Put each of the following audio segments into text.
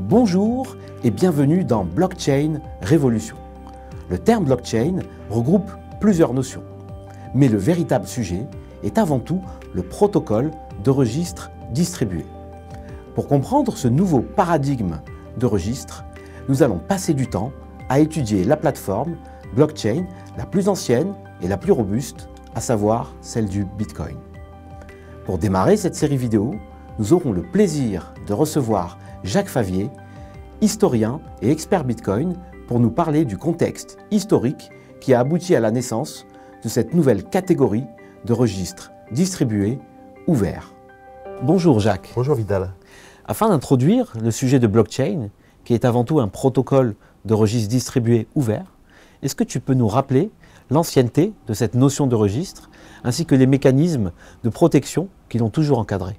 Bonjour et bienvenue dans Blockchain Révolution. Le terme blockchain regroupe plusieurs notions, mais le véritable sujet est avant tout le protocole de registre distribué. Pour comprendre ce nouveau paradigme de registre, nous allons passer du temps à étudier la plateforme blockchain la plus ancienne et la plus robuste, à savoir celle du Bitcoin. Pour démarrer cette série vidéo, nous aurons le plaisir de recevoir Jacques Favier, historien et expert Bitcoin, pour nous parler du contexte historique qui a abouti à la naissance de cette nouvelle catégorie de registres distribués ouverts. Bonjour Jacques. Bonjour Vidal. Afin d'introduire le sujet de blockchain, qui est avant tout un protocole de registres distribués ouverts, est-ce que tu peux nous rappeler l'ancienneté de cette notion de registre, ainsi que les mécanismes de protection l'ont toujours encadré.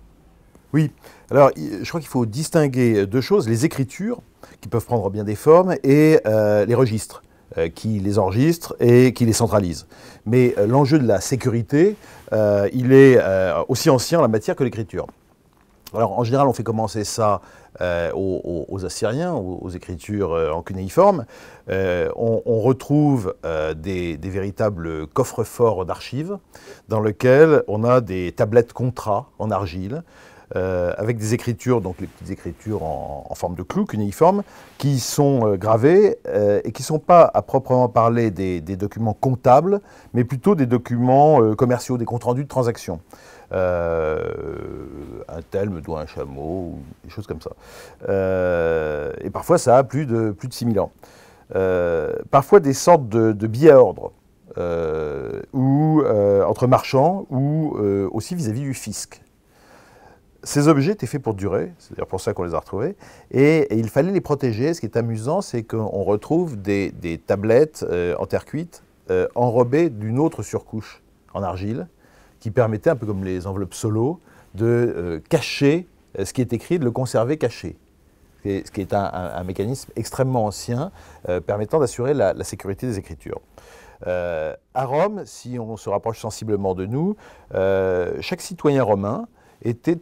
Oui, alors je crois qu'il faut distinguer deux choses, les écritures, qui peuvent prendre bien des formes, et euh, les registres euh, qui les enregistrent et qui les centralisent Mais euh, l'enjeu de la sécurité, il est aussi ancien en la matière que l'écriture. Alors en général, on fait commencer ça euh, aux, Assyriens, aux, écritures euh, en cunéiforme, euh, on, retrouve des, véritables coffres-forts d'archives dans lesquels on a des tablettes contrats en argile. avec des écritures, donc les petites écritures en, forme de clou, cunéiforme, qui sont gravées et qui ne sont pas à proprement parler des, des, documents comptables, mais plutôt des documents commerciaux, des comptes rendus de transactions. Euh, un tel me doit un chameau, ou des choses comme ça. Euh, et parfois, ça a plus de, plus de 6000 ans. Euh, parfois, des sortes de, billets à ordre. ou entre marchands ou aussi vis-à-vis du fisc. Ces objets étaient faits pour durer, c'est dire pour ça qu'on les a retrouvés, et, il fallait les protéger. Ce qui est amusant, c'est qu'on retrouve des tablettes en terre cuite enrobées d'une autre surcouche en argile, qui permettait, un peu comme les enveloppes solo, de euh, cacher euh, ce qui est écrit, de le conserver caché. ce qui est un, mécanisme extrêmement ancien euh, permettant d'assurer la, sécurité des écritures. à Rome, si on se rapproche sensiblement de nous, chaque citoyen romain était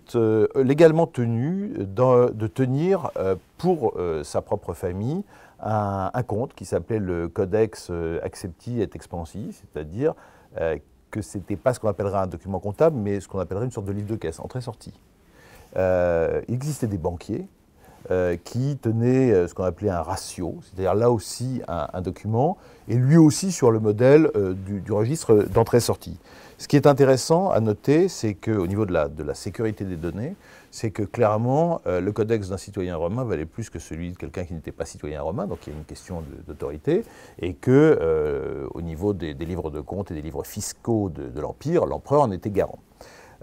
légalement tenu de, tenir pour sa propre famille un, un compte qui s'appelait le Codex Accepti et Expansi, c'est-à-dire que ce n'était pas ce qu'on appellerait un document comptable, mais ce qu'on appellerait une sorte de livre de caisse, entrée-sortie. Euh, il existait des banquiers euh, qui tenaient euh, ce qu'on appelait un ratio, c'est-à-dire là aussi un, document, et lui aussi sur le modèle du, registre d'entrée-sortie. Ce qui est intéressant à noter, c'est qu'au niveau de la, de la sécurité des données, c'est que clairement, euh, le codex d'un citoyen romain valait plus que celui de quelqu'un qui n'était pas citoyen romain, donc il y a une question d'autorité, et que euh, au niveau des, livres de compte et des livres fiscaux de, l'Empire, l'empereur en était garant.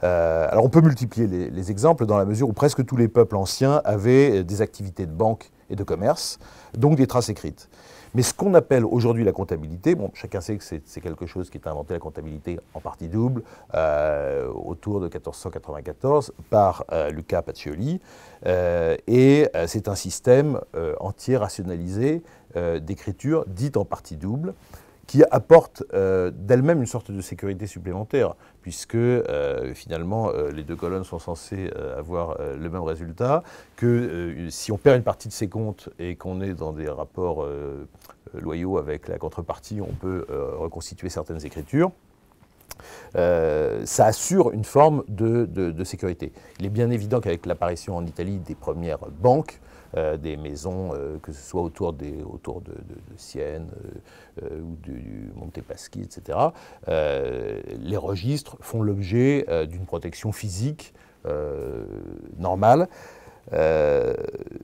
Euh, alors on peut multiplier les, exemples dans la mesure où presque tous les peuples anciens avaient des activités de banque et de commerce, donc des traces écrites. Mais ce qu'on appelle aujourd'hui la comptabilité, bon, chacun sait que c'est quelque chose qui est inventé, la comptabilité en partie double, euh, autour de 1494 par euh, Luca Pacioli. Euh, et c'est un système entier rationalisé d'écriture dite en partie double qui apporte euh, d'elle-même une sorte de sécurité supplémentaire, puisque euh, finalement euh, les deux colonnes sont censées avoir le même résultat, que si on perd une partie de ses comptes et qu'on est dans des rapports loyaux avec la contrepartie, on peut reconstituer certaines écritures. ça assure une forme de, sécurité. Il est bien évident qu'avec l'apparition en Italie des premières banques, euh, des maisons, euh, que ce soit autour, de, Sienne euh, ou du, Montepaschi, etc. les registres font l'objet d'une protection physique normale.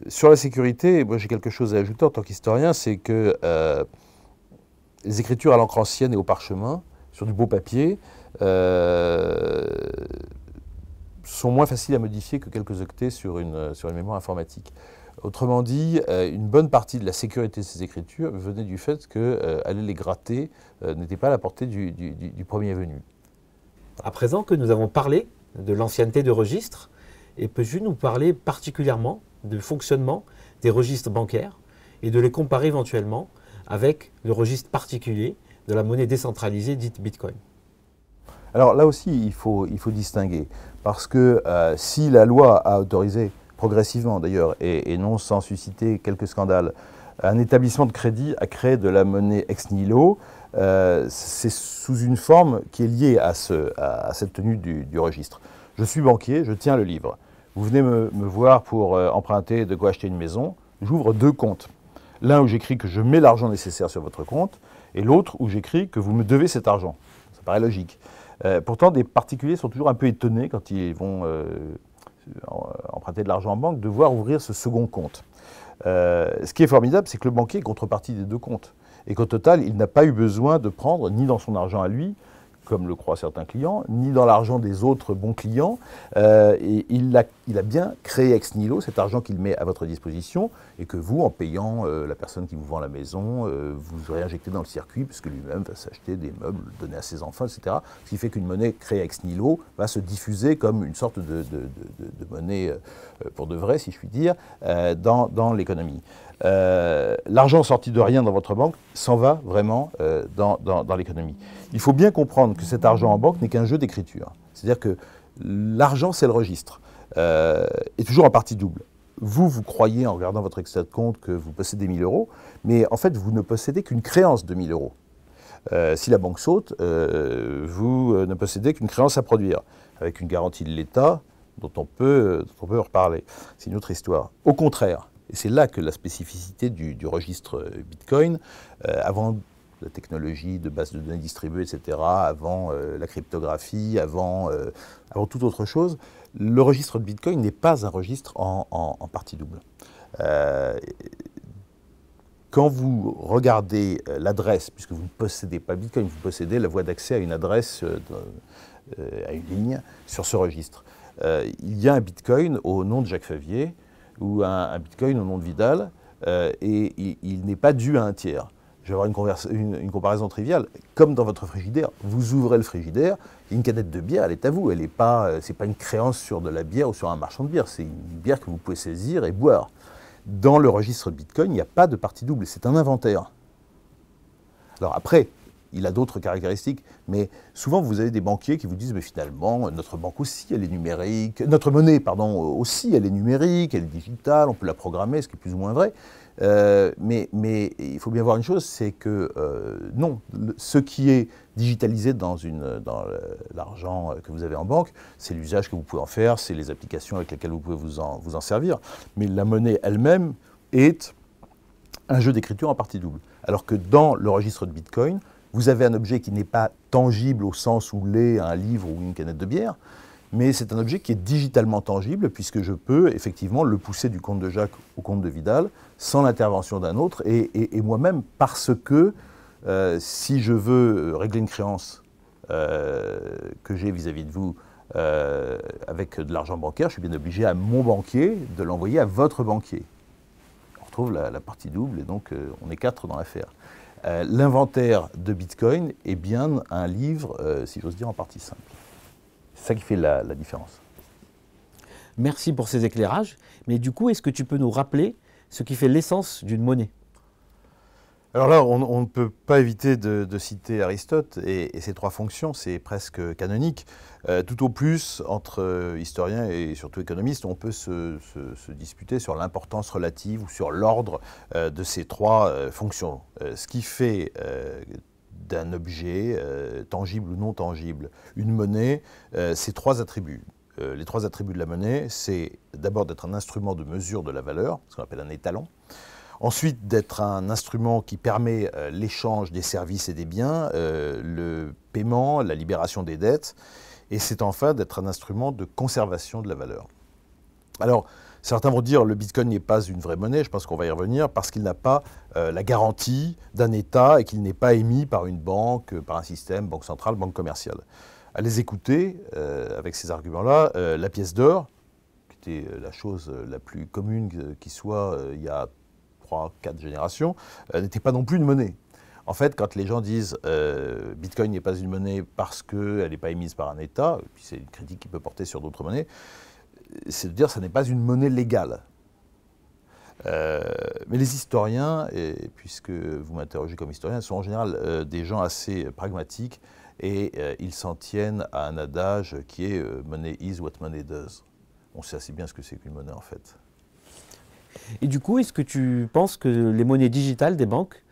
sur la sécurité, moi j'ai quelque chose à ajouter en tant qu'historien, c'est que les écritures à l'encre ancienne et au parchemin, sur du beau papier, sont moins faciles à modifier que quelques octets sur une, sur une mémoire informatique. Autrement dit, euh, une bonne partie de la sécurité de ces écritures venait du fait que euh, les gratter euh, n'était pas à la portée du, premier venu. À présent que nous avons parlé de l'ancienneté de registres, et peux-tu nous parler particulièrement du fonctionnement des registres bancaires et de les comparer éventuellement avec le registre particulier de la monnaie décentralisée dite Bitcoin Alors là aussi, il faut, distinguer, parce que si la loi a autorisé progressivement d'ailleurs, et, non sans susciter quelques scandales. Un établissement de crédit a créé de la monnaie ex nihilo, euh, c'est sous une forme qui est liée à, ce, à, cette tenue du, registre. Je suis banquier, je tiens le livre. Vous venez me, voir pour euh, emprunter, de quoi acheter une maison. J'ouvre deux comptes. L'un où j'écris que je mets l'argent nécessaire sur votre compte, et l'autre où j'écris que vous me devez cet argent. Ça paraît logique. Euh, pourtant, des particuliers sont toujours un peu étonnés quand ils vont euh, emprunter de l'argent en banque, devoir ouvrir ce second compte. Euh, ce qui est formidable, c'est que le banquier est contrepartie des deux comptes. Et qu'au total, il n'a pas eu besoin de prendre, ni dans son argent à lui, comme le croient certains clients, ni dans l'argent des autres bons clients. Euh, et il a, bien créé ex nihilo cet argent qu'il met à votre disposition et que vous, en payant euh, la personne qui vous vend la maison, euh, vous vous réinjectez dans le circuit puisque lui-même va s'acheter des meubles, donner à ses enfants, etc. Ce qui fait qu'une monnaie créée ex nihilo va se diffuser comme une sorte de, monnaie pour de vrai, si je puis dire, dans l'économie. Euh, l'argent sorti de rien dans votre banque s'en va vraiment euh, dans, l'économie. Il faut bien comprendre que cet argent en banque n'est qu'un jeu d'écriture. C'est-à-dire que l'argent, c'est le registre, euh, et toujours en partie double. Vous, vous croyez en regardant votre extrait de compte que vous possédez 1000 euros, mais en fait, vous ne possédez qu'une créance de 1000 euros. si la banque saute, vous ne possédez qu'une créance à produire, avec une garantie de l'État dont on peut, dont on peut reparler. C'est une autre histoire. Au contraire, et c'est là que la spécificité du, registre Bitcoin, euh, avant la technologie de base de données distribuée, etc., avant euh, la cryptographie, avant, euh, avant toute autre chose, le registre de Bitcoin n'est pas un registre en, en partie double. quand vous regardez l'adresse, puisque vous ne possédez pas Bitcoin, vous possédez la voie d'accès à une adresse, à une ligne sur ce registre. il y a un Bitcoin au nom de Jacques Favier ou un, bitcoin au nom de Vidal, euh, et il, n'est pas dû à un tiers. Je vais avoir une, une, comparaison triviale. Comme dans votre frigidaire, vous ouvrez le frigidaire, une canette de bière, elle est à vous. Elle n'est pas, euh, c'est pas une créance sur de la bière ou sur un marchand de bière. C'est une bière que vous pouvez saisir et boire. Dans le registre Bitcoin, il n'y a pas de partie double. C'est un inventaire. Alors après, il a d'autres caractéristiques, mais souvent vous avez des banquiers qui vous disent, mais finalement, notre banque aussi, elle est numérique, notre monnaie, pardon, aussi, elle est numérique, elle est digitale, on peut la programmer, ce qui est plus ou moins vrai. Euh, mais, il faut bien voir une chose, c'est que euh, non, ce qui est digitalisé dans, l'argent que vous avez en banque, c'est l'usage que vous pouvez en faire, c'est les applications avec lesquelles vous pouvez vous en servir. Mais la monnaie elle-même est un jeu d'écriture en partie double. Alors que dans le registre de Bitcoin, vous avez un objet qui n'est pas tangible au sens où l'est un livre ou une canette de bière, mais c'est un objet qui est digitalement tangible puisque je peux effectivement le pousser du compte de Jacques au compte de Vidal sans l'intervention d'un autre et, moi-même parce que euh, si je veux régler une créance euh, que j'ai vis-à-vis de vous euh, avec de l'argent bancaire, je suis bien obligé à mon banquier de l'envoyer à votre banquier la, partie double et donc euh, on est quatre dans l'affaire. Euh, l'inventaire de Bitcoin est bien un livre, euh, si j'ose dire, en partie simple. C'est ça qui fait la différence. Merci pour ces éclairages. Mais du coup, est-ce que tu peux nous rappeler ce qui fait l'essence d'une monnaie alors là, on, ne peut pas éviter de, citer Aristote et, ses trois fonctions, c'est presque canonique. Euh, tout au plus, entre historiens et surtout économistes, on peut se, disputer sur l'importance relative ou sur l'ordre euh, de ces trois euh, fonctions. ce qui fait d'un objet, tangible ou non tangible, une monnaie, ces trois attributs les trois attributs de la monnaie, c'est d'abord d'être un instrument de mesure de la valeur, ce qu'on appelle un étalon. Ensuite, d'être un instrument qui permet euh, l'échange des services et des biens, euh, le paiement, la libération des dettes. Et c'est enfin d'être un instrument de conservation de la valeur. Alors, certains vont dire que le Bitcoin n'est pas une vraie monnaie, je pense qu'on va y revenir, parce qu'il n'a pas euh, la garantie d'un État et qu'il n'est pas émis par une banque, par un système, banque centrale, banque commerciale. À les écouter, avec ces arguments-là, la pièce d'or, qui était la chose la plus commune qui soit il y a trois, quatre générations, euh, n'était pas non plus une monnaie. En fait, quand les gens disent euh, Bitcoin n'est pas une monnaie parce qu'elle n'est pas émise par un État, et puis c'est une critique qui peut porter sur d'autres monnaies, c'est de dire que ça n'est pas une monnaie légale. Euh, mais les historiens, et puisque vous m'interrogez comme historien, sont en général euh, des gens assez pragmatiques et ils s'en tiennent à un adage qui est money is what money does. On sait assez bien ce que c'est qu'une monnaie en fait. Et du coup, est-ce que tu penses que les monnaies digitales des banques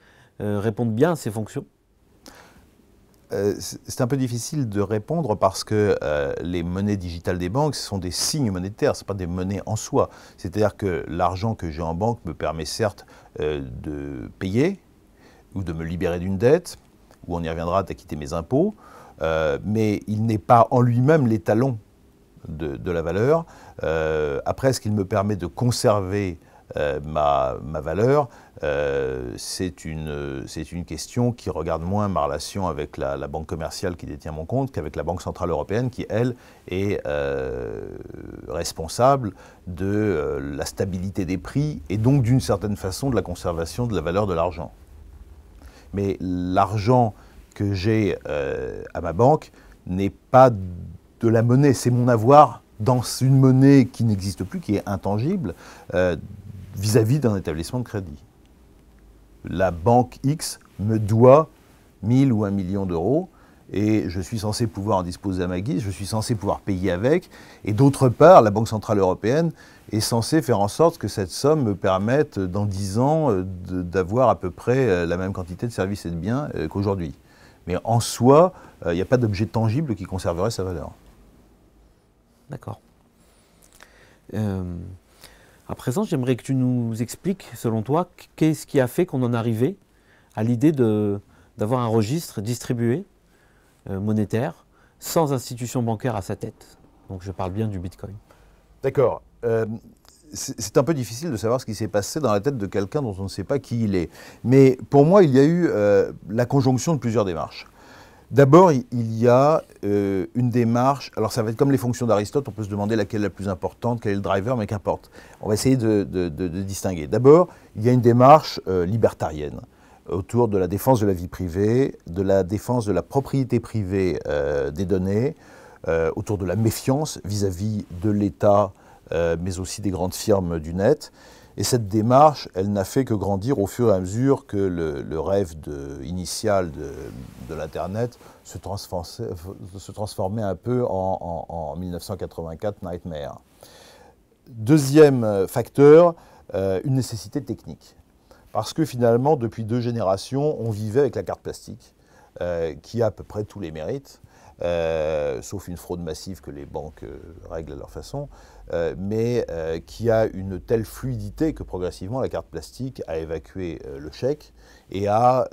euh, répondent bien à ces fonctions euh, c'est un peu difficile de répondre parce que euh, les monnaies digitales des banques, ce sont des signes monétaires, ce ne pas des monnaies en soi. C'est-à-dire que l'argent que j'ai en banque me permet certes de payer ou de me libérer d'une dette, ou on y reviendra d'acquitter mes impôts, mais il n'est pas en lui-même l'étalon de, la valeur. Euh, après, ce qu'il me permet de conserver euh, ma, ma, valeur, euh, c'est une, une, question qui regarde moins ma relation avec la, banque commerciale qui détient mon compte qu'avec la Banque Centrale Européenne qui, elle, est euh, responsable de la stabilité des prix et donc d'une certaine façon de la conservation de la valeur de l'argent. Mais l'argent que j'ai à ma banque n'est pas de la monnaie, c'est mon avoir dans une monnaie qui n'existe plus, qui est intangible, vis-à-vis d'un établissement de crédit. La banque X me doit 1000 ou 1 million d'euros et je suis censé pouvoir en disposer à ma guise, je suis censé pouvoir payer avec. Et d'autre part, la Banque Centrale Européenne est censée faire en sorte que cette somme me permette, dans 10 ans, euh, d'avoir à peu près euh, la même quantité de services et de biens euh, qu'aujourd'hui. Mais en soi, il n'y a pas d'objet tangible qui conserverait sa valeur. D'accord. À présent, j'aimerais que tu nous expliques, selon toi, qu'est-ce qui a fait qu'on en arrivait à l'idée d'avoir un registre distribué, euh, monétaire, sans institution bancaire à sa tête. Donc je parle bien du Bitcoin. D'accord. Euh, c'est un peu difficile de savoir ce qui s'est passé dans la tête de quelqu'un dont on ne sait pas qui il est. Mais pour moi, il y a eu euh, la conjonction de plusieurs démarches. D'abord, il y a euh, une démarche, alors ça va être comme les fonctions d'Aristote, on peut se demander laquelle est la plus importante, quel est le driver, mais qu'importe. On va essayer de, distinguer. D'abord, il y a une démarche euh, libertarienne euh, autour de la défense de la vie privée, de la défense de la propriété privée des données, autour de la méfiance vis à -vis de l'État, mais aussi des grandes firmes du net, et cette démarche, elle n'a fait que grandir au fur et à mesure que le, rêve initial de, l'Internet se, transformait un peu en, 1984 Nightmare. Deuxième euh, facteur, euh, une nécessité technique. Parce que finalement, depuis deux générations, on vivait avec la carte plastique, euh, qui a à peu près tous les mérites. Euh, sauf une fraude massive que les banques euh, règlent à leur façon, euh, mais qui a une telle fluidité que progressivement la carte plastique a évacué le chèque et a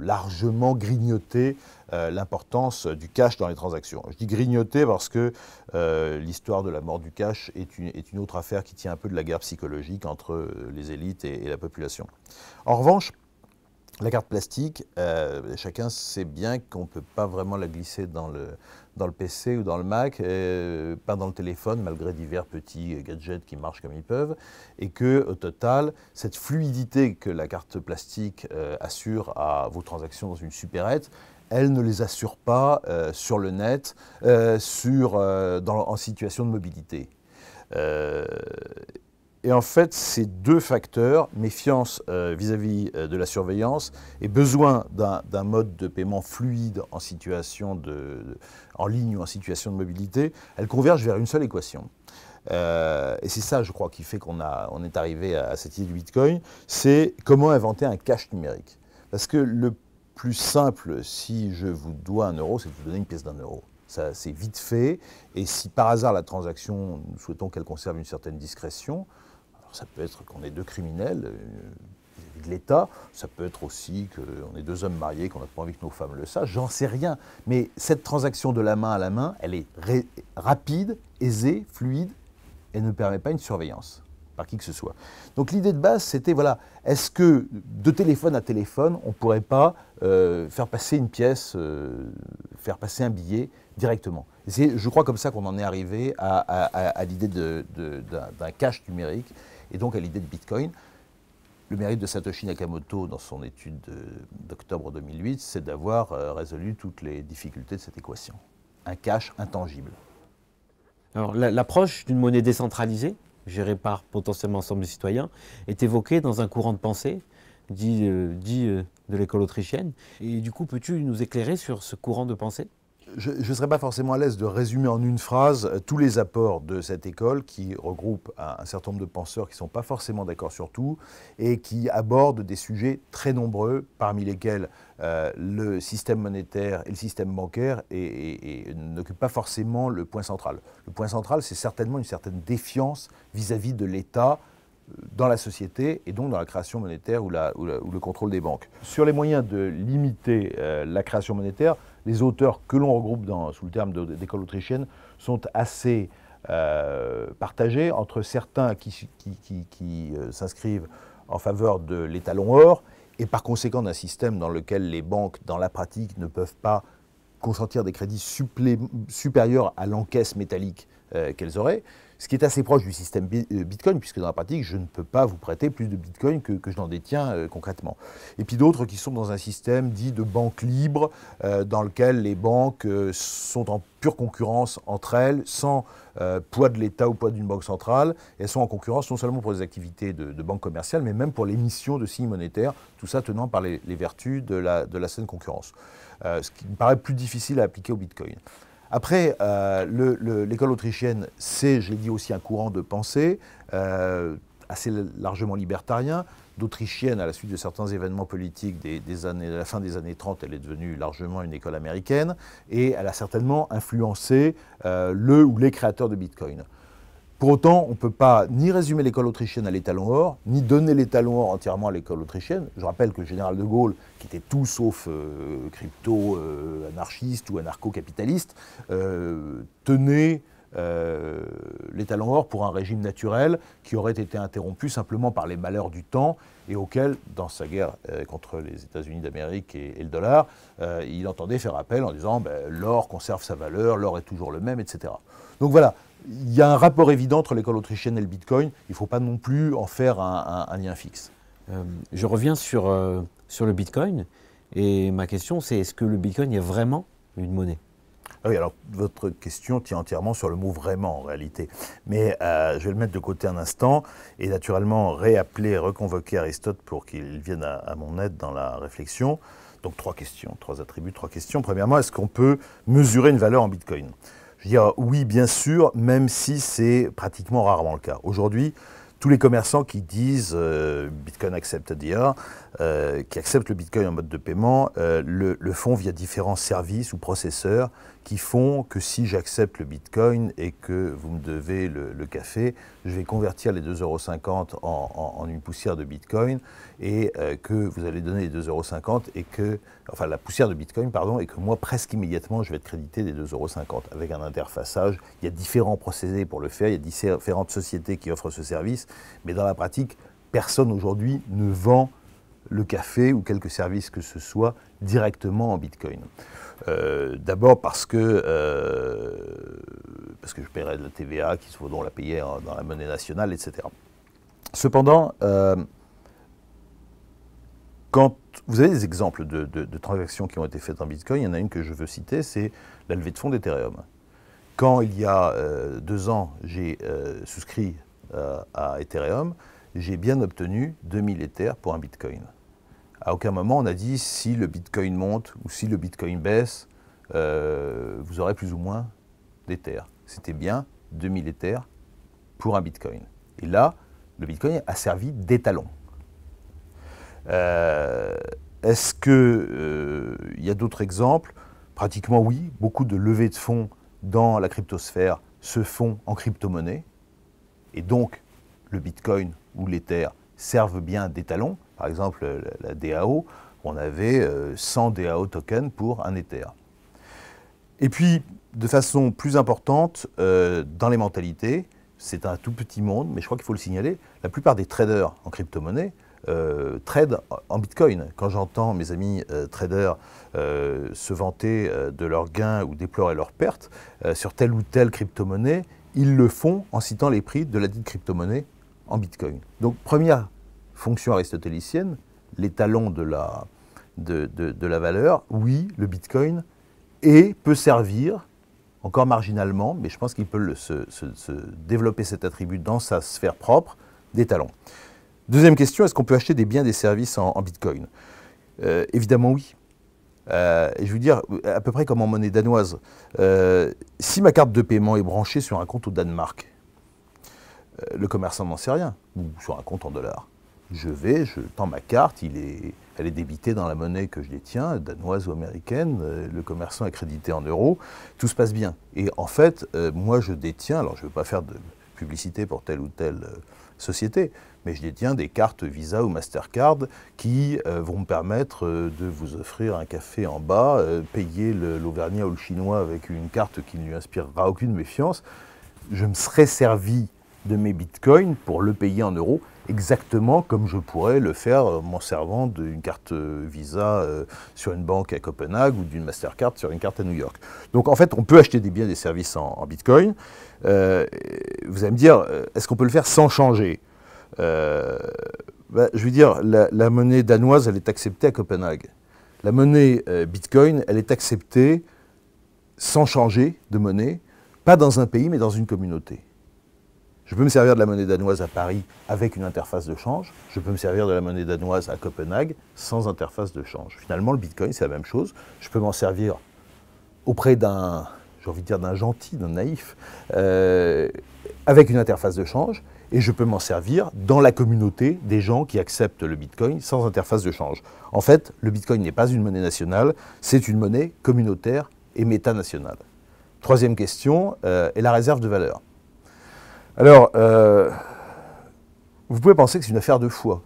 largement grignoté l'importance du cash dans les transactions. Je dis grignoter parce que l'histoire de la mort du cash est une, autre affaire qui tient un peu de la guerre psychologique entre les élites et la population. En revanche, la carte plastique, euh, chacun sait bien qu'on ne peut pas vraiment la glisser dans le, dans le PC ou dans le Mac, euh, pas dans le téléphone, malgré divers petits gadgets qui marchent comme ils peuvent, et que au total, cette fluidité que la carte plastique euh, assure à vos transactions dans une supérette, elle ne les assure pas sur le net, sur, en situation de mobilité. Et en fait, ces deux facteurs, méfiance euh, vis-à-vis euh, de la surveillance et besoin d'un mode de paiement fluide en situation de, en ligne ou en situation de mobilité, elles convergent vers une seule équation. Euh, et c'est ça, je crois, qui fait qu'on est arrivé à, cette idée du Bitcoin, c'est comment inventer un cash numérique. Parce que le plus simple, si je vous dois un euro, c'est de vous donner une pièce d'un euro c'est vite fait. Et si par hasard la transaction, nous souhaitons qu'elle conserve une certaine discrétion, ça peut être qu'on est deux criminels euh, vis à de l'État, ça peut être aussi qu'on est deux hommes mariés, qu'on n'a pas envie que nos femmes le sachent, j'en sais rien. Mais cette transaction de la main à la main, elle est rapide, aisée, fluide, elle ne permet pas une surveillance par qui que ce soit. Donc l'idée de base, c'était, voilà, est-ce que de téléphone à téléphone, on ne pourrait pas euh, faire passer une pièce, euh, faire passer un billet directement je crois, comme ça qu'on en est arrivé à, à l'idée d'un cash numérique et donc à l'idée de Bitcoin. Le mérite de Satoshi Nakamoto dans son étude d'octobre 2008, c'est d'avoir euh, résolu toutes les difficultés de cette équation. Un cash intangible. Alors l'approche d'une monnaie décentralisée, gérée par potentiellement ensemble de citoyens, est évoquée dans un courant de pensée dit, euh, euh, de l'école autrichienne. Et du coup, peux-tu nous éclairer sur ce courant de pensée je ne serais pas forcément à l'aise de résumer en une phrase euh, tous les apports de cette école qui regroupe un, certain nombre de penseurs qui ne sont pas forcément d'accord sur tout et qui abordent des sujets très nombreux, parmi lesquels euh, le système monétaire et le système bancaire et, n'occupent pas forcément le point central. Le point central, c'est certainement une certaine défiance vis-à-vis de l'État euh, dans la société et donc dans la création monétaire ou, le contrôle des banques. Sur les moyens de limiter la création monétaire, les auteurs que l'on regroupe sous le terme d'école autrichienne sont assez euh, partagés entre certains qui, euh, s'inscrivent en faveur de l'étalon or et par conséquent d'un système dans lequel les banques, dans la pratique, ne peuvent pas consentir des crédits supérieurs à l'encaisse métallique euh, qu'elles auraient. Ce qui est assez proche du système euh, Bitcoin, puisque dans la pratique, je ne peux pas vous prêter plus de Bitcoin que, je n'en détiens euh, concrètement. Et puis d'autres qui sont dans un système dit de banque libre, euh, dans lequel les banques sont en pure concurrence entre elles, sans poids de l'État ou poids d'une banque centrale. elles sont en concurrence non seulement pour les activités de, banque commerciale, mais même pour l'émission de signes monétaires, tout ça tenant par les, vertus de la, saine concurrence. ce qui me paraît plus difficile à appliquer au Bitcoin. Après, euh, l'école autrichienne, c'est, je l'ai dit, aussi un courant de pensée euh, assez largement libertarien. D'autrichienne, à la suite de certains événements politiques des, à la fin des années 30, elle est devenue largement une école américaine et elle a certainement influencé euh, le ou les créateurs de Bitcoin. Pour autant, on ne peut pas ni résumer l'école autrichienne à l'étalon or, ni donner l'étalon or entièrement à l'école autrichienne. Je rappelle que le général de Gaulle, qui était tout sauf euh, crypto-anarchiste euh, ou anarcho-capitaliste, euh, tenait l'étalon or pour un régime naturel qui aurait été interrompu simplement par les malheurs du temps et auquel, dans sa guerre contre les États-Unis d'Amérique et, le dollar, il entendait faire appel en disant ben, l'or conserve sa valeur, l'or est toujours le même, etc. Donc voilà, il y a un rapport évident entre l'école autrichienne et le bitcoin. Il ne faut pas non plus en faire un, lien fixe. Euh, je reviens euh, sur, le bitcoin. Et ma question, c'est est-ce que le bitcoin est vraiment une monnaie ah oui, alors votre question tient entièrement sur le mot vraiment en réalité. Mais euh, je vais le mettre de côté un instant et naturellement réappeler, reconvoquer Aristote pour qu'il vienne à, mon aide dans la réflexion. Donc trois questions, trois attributs, trois questions. Premièrement, est-ce qu'on peut mesurer une valeur en bitcoin je veux dire, oui, bien sûr, même si c'est pratiquement rarement le cas. Aujourd'hui, tous les commerçants qui disent euh, Bitcoin accepte ADA, euh, qui acceptent le Bitcoin en mode de paiement, euh, le, le, font via différents services ou processeurs qui font que si j'accepte le bitcoin et que vous me devez le, café, je vais convertir les 2,50 euros en, en, une poussière de bitcoin et euh, que vous allez donner les 2,50 euros et que, enfin la poussière de bitcoin, pardon, et que moi presque immédiatement je vais être crédité des 2,50 euros avec un interfaçage. Il y a différents procédés pour le faire, il y a différentes sociétés qui offrent ce service, mais dans la pratique, personne aujourd'hui ne vend le café ou quelque service que ce soit directement en bitcoin. Euh, d'abord parce que euh, parce que je paierais de la TVA, qu'il vaut donc la payer dans la monnaie nationale, etc. Cependant, euh, quand vous avez des exemples de, transactions qui ont été faites en Bitcoin, il y en a une que je veux citer, c'est la levée de fonds d'Ethereum. Quand il y a deux ans, j'ai souscrit à Ethereum, j'ai bien obtenu 2000 Ethers pour un Bitcoin. À aucun moment on a dit si le Bitcoin monte ou si le Bitcoin baisse, euh, vous aurez plus ou moins d'Ether. C'était bien 2000 Ether pour un Bitcoin. Et là, le Bitcoin a servi d'étalon. Euh, est-ce qu'il euh, y a d'autres exemples Pratiquement oui. Beaucoup de levées de fonds dans la cryptosphère se font en crypto-monnaie. Et donc, le Bitcoin ou l'Ether servent bien d'étalon. Par exemple, la DAO, on avait 100 euh, DAO tokens pour un Ether. Et puis, de façon plus importante, euh, dans les mentalités, c'est un tout petit monde, mais je crois qu'il faut le signaler, la plupart des traders en crypto-monnaie euh, en Bitcoin. Quand j'entends mes amis euh, traders se vanter de leurs gains ou déplorer leurs pertes sur telle ou telle crypto-monnaie, ils le font en citant les prix de la dite crypto-monnaie en Bitcoin. Donc première fonction aristotélicienne, les talons de la, de, la valeur, oui, le Bitcoin et peut servir, encore marginalement, mais je pense qu'il peut se, développer cet attribut dans sa sphère propre, des talons. Deuxième question, est-ce qu'on peut acheter des biens, des services en, Bitcoin euh, Évidemment oui. Euh, je veux dire, à peu près comme en monnaie danoise, euh, si ma carte de paiement est branchée sur un compte au Danemark, le commerçant n'en sait rien, ou sur un compte en dollars je vais, je tends ma carte, elle est débitée dans la monnaie que je détiens, danoise ou américaine, euh, le commerçant est crédité en euros, tout se passe bien. Et en fait, euh, moi je détiens, alors je ne veux pas faire de publicité pour telle ou telle euh, société, mais je détiens des cartes Visa ou Mastercard qui vont me permettre de vous offrir un café en bas, payer l'Auvergnat ou le Chinois avec une carte qui ne lui inspirera aucune méfiance. Je me serais servi de mes bitcoins pour le payer en euros exactement comme je pourrais le faire en euh, m'en servant d'une carte euh, Visa euh, sur une banque à Copenhague ou d'une Mastercard sur une carte à New York. Donc en fait, on peut acheter des biens et des services en, Bitcoin. vous allez me dire, est-ce qu'on peut le faire sans changer bah, Je veux dire, la, monnaie danoise, elle est acceptée à Copenhague. La monnaie Bitcoin, elle est acceptée sans changer de monnaie, pas dans un pays, mais dans une communauté. Je peux me servir de la monnaie danoise à Paris avec une interface de change. Je peux me servir de la monnaie danoise à Copenhague sans interface de change. Finalement, le Bitcoin, c'est la même chose. Je peux m'en servir auprès d'un, j'ai envie de dire d'un gentil, d'un naïf, euh, avec une interface de change. Et je peux m'en servir dans la communauté des gens qui acceptent le Bitcoin sans interface de change. En fait, le Bitcoin n'est pas une monnaie nationale, c'est une monnaie communautaire et métanationale. Troisième question est euh, la réserve de valeur. Alors, euh, vous pouvez penser que c'est une affaire de foi.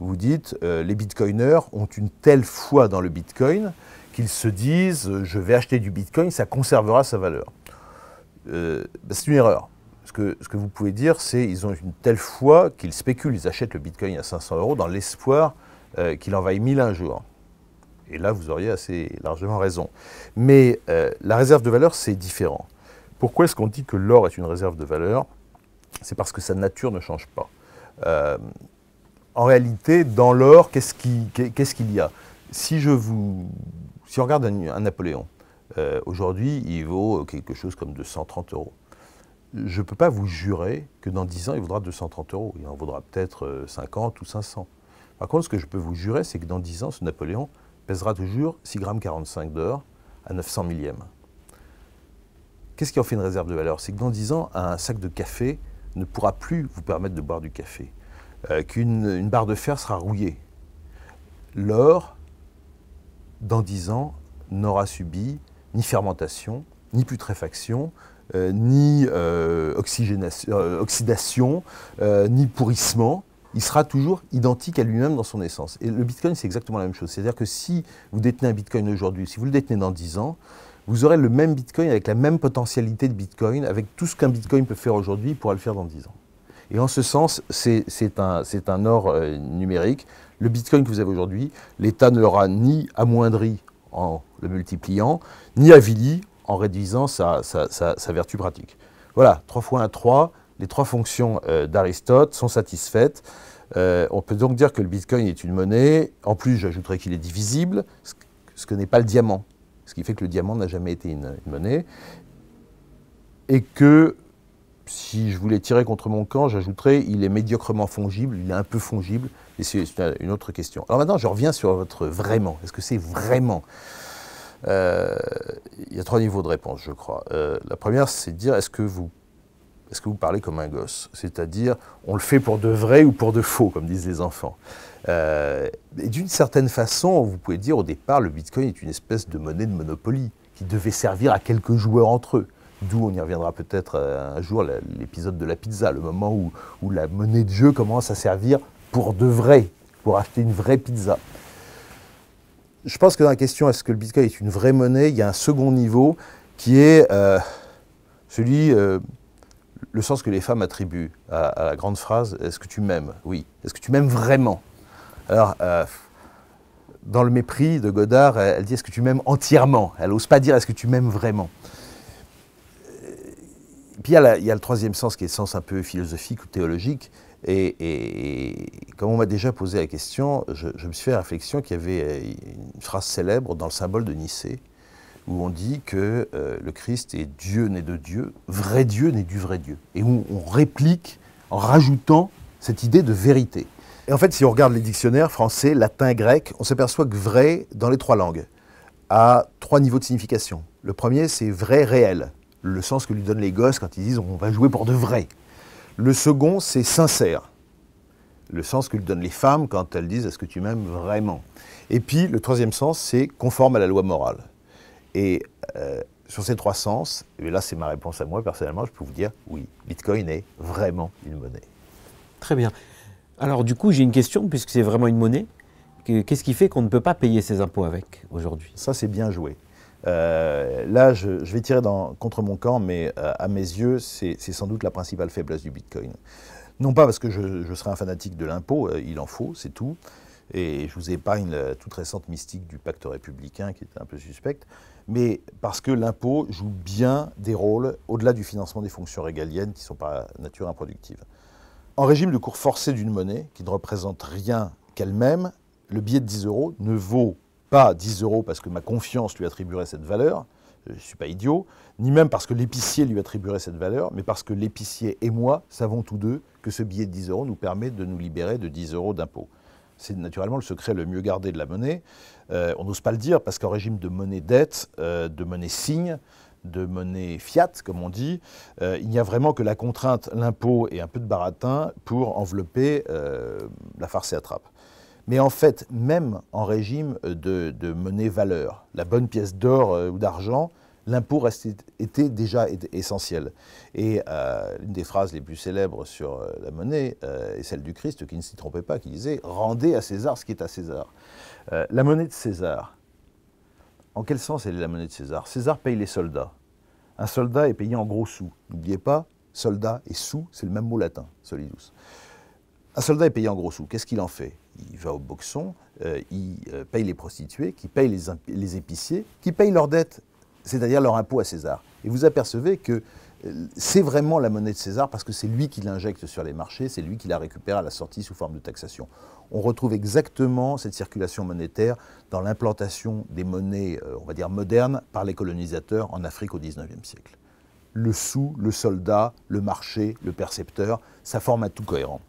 Vous dites, euh, les bitcoiners ont une telle foi dans le bitcoin qu'ils se disent, euh, je vais acheter du bitcoin, ça conservera sa valeur. Bah, c'est une erreur. Ce que, vous pouvez dire, c'est qu'ils ont une telle foi qu'ils spéculent, ils achètent le bitcoin à 500 euros dans l'espoir qu'il en vaille 1000 un jour. Et là, vous auriez assez largement raison. Mais la réserve de valeur, c'est différent. Pourquoi est-ce qu'on dit que l'or est une réserve de valeur c'est parce que sa nature ne change pas. Euh, en réalité, dans l'or, qu'est-ce qu'il y a Si je vous, si on regarde un, Napoléon, euh, aujourd'hui, il vaut quelque chose comme 230 euros. Je ne peux pas vous jurer que dans 10 ans, il vaudra 230 euros. Il en vaudra peut-être 50 euh, ou 500. Par contre, ce que je peux vous jurer, c'est que dans 10 ans, ce Napoléon pèsera toujours 6,45 g d'or à 900 millièmes. Qu'est-ce qui en fait une réserve de valeur C'est que dans 10 ans, un sac de café ne pourra plus vous permettre de boire du café, euh, qu'une barre de fer sera rouillée. L'or, dans dix ans, n'aura subi ni fermentation, ni putréfaction, euh, ni euh, oxydation, ni pourrissement. Il sera toujours identique à lui-même dans son essence. Et le Bitcoin, c'est exactement la même chose. C'est-à-dire que si vous détenez un Bitcoin aujourd'hui, si vous le détenez dans dix ans, vous aurez le même Bitcoin avec la même potentialité de Bitcoin, avec tout ce qu'un Bitcoin peut faire aujourd'hui, il pourra le faire dans 10 ans. Et en ce sens, c'est un, or euh, numérique. Le Bitcoin que vous avez aujourd'hui, l'État ne l'aura ni amoindri en le multipliant, ni avili en réduisant sa, vertu pratique. Voilà, 3 fois 1, 3, les trois fonctions euh, d'Aristote sont satisfaites. Euh, on peut donc dire que le Bitcoin est une monnaie. En plus, j'ajouterais qu'il est divisible, ce que n'est pas le diamant ce qui fait que le diamant n'a jamais été une, monnaie, et que si je voulais tirer contre mon camp, j'ajouterais il est médiocrement fongible, il est un peu fongible, et c'est une autre question. Alors maintenant, je reviens sur votre vraiment. Est-ce que c'est vraiment euh, Il y a trois niveaux de réponse, je crois. Euh, la première, c'est de dire est-ce que vous est-ce que vous parlez comme un gosse C'est-à-dire, on le fait pour de vrai ou pour de faux, comme disent les enfants. Euh, d'une certaine façon, vous pouvez dire au départ, le Bitcoin est une espèce de monnaie de monopoly qui devait servir à quelques joueurs entre eux. D'où on y reviendra peut-être euh, un jour l'épisode de la pizza, le moment où, la monnaie de jeu commence à servir pour de vrai, pour acheter une vraie pizza. Je pense que dans la question est-ce que le Bitcoin est une vraie monnaie, il y a un second niveau qui est euh, celui, le sens que les femmes attribuent à la grande phrase est-ce que tu m'aimes Oui. Est-ce que tu m'aimes vraiment alors, euh, dans le mépris de Godard, elle dit Est-ce que tu m'aimes entièrement Elle n'ose pas dire Est-ce que tu m'aimes vraiment Puis il y, a le troisième sens qui est le sens un peu philosophique ou théologique. Et, comme on m'a déjà posé la question, je, me suis fait la réflexion qu'il y avait euh, une phrase célèbre dans le symbole de Nicée où on dit que euh, le Christ est Dieu né de Dieu, vrai Dieu né du vrai Dieu, et où on réplique en rajoutant cette idée de vérité. Et en fait, si on regarde les dictionnaires français, latin, grec, on s'aperçoit que vrai, dans les trois langues, a trois niveaux de signification. Le premier, c'est vrai, réel, le sens que lui donnent les gosses quand ils disent on va jouer pour de vrai. Le second, c'est sincère, le sens que lui donnent les femmes quand elles disent est-ce que tu m'aimes vraiment. Et puis, le troisième sens, c'est conforme à la loi morale. Et euh, sur ces trois sens, et eh là c'est ma réponse à moi personnellement, je peux vous dire oui, Bitcoin est vraiment une monnaie. Très bien. Alors du coup, j'ai une question, puisque c'est vraiment une monnaie. Qu'est-ce qui fait qu'on ne peut pas payer ses impôts avec aujourd'hui Ça, c'est bien joué. Euh, là, je, vais tirer contre mon camp, mais euh, à mes yeux, c'est sans doute la principale faiblesse du Bitcoin. Non pas parce que je, je serais un fanatique de l'impôt, euh, il en faut, c'est tout. Et je vous épargne la toute récente mystique du pacte républicain qui est un peu suspecte, mais parce que l'impôt joue bien des rôles au-delà du financement des fonctions régaliennes qui sont par nature improductives. En régime de cours forcé d'une monnaie qui ne représente rien qu'elle-même, le billet de 10 euros ne vaut pas 10 euros parce que ma confiance lui attribuerait cette valeur, je ne suis pas idiot, ni même parce que l'épicier lui attribuerait cette valeur, mais parce que l'épicier et moi savons tous deux que ce billet de 10 euros nous permet de nous libérer de 10 euros d'impôts. C'est naturellement le secret le mieux gardé de la monnaie. Euh, on n'ose pas le dire parce qu'en régime de monnaie dette, euh, de monnaie signe, de monnaie fiat, comme on dit, euh, il n'y a vraiment que la contrainte, l'impôt et un peu de baratin pour envelopper euh, la farce et attrape. Mais en fait, même en régime de, monnaie valeur, la bonne pièce d'or euh, ou d'argent, l'impôt était déjà essentiel. Et euh, l'une des phrases les plus célèbres sur la monnaie est celle du Christ qui ne s'y trompait pas, qui disait ⁇ Rendez à César ce qui est à César La monnaie de César, en quel sens elle est la monnaie de César César paye les soldats. Un soldat est payé en gros sous. N'oubliez pas, soldat et sous, c'est le même mot latin, solidus. Un soldat est payé en gros sous. Qu'est-ce qu'il en fait Il va au boxon, euh, il euh, paye les prostituées, qui paye les, épiciers, qui paye leurs dettes, c'est-à-dire leur impôt à César. Et vous apercevez que euh, c'est vraiment la monnaie de César parce que c'est lui qui l'injecte sur les marchés, c'est lui qui la récupère à la sortie sous forme de taxation on retrouve exactement cette circulation monétaire dans l'implantation des monnaies, euh, on va dire, modernes par les colonisateurs en Afrique au XIXe siècle. Le sou, le soldat, le marché, le percepteur, ça forme un tout cohérent.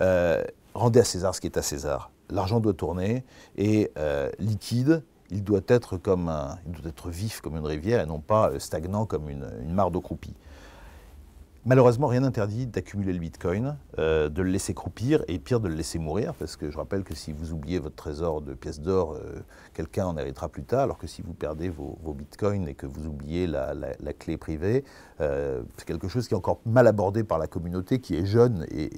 Euh, rendez à César ce qui est à César. L'argent doit tourner et euh, liquide, il doit, être comme doit être vif comme une rivière et non pas stagnant comme une, une mare d'eau croupie. Malheureusement, rien n'interdit d'accumuler le bitcoin euh, de le laisser croupir et pire de le laisser mourir, parce que je rappelle que si vous oubliez votre trésor de pièces d'or, euh, quelqu'un en héritera plus tard, alors que si vous perdez vos, bitcoins et que vous oubliez la, clé privée, euh, c'est quelque chose qui est encore mal abordé par la communauté qui est jeune et,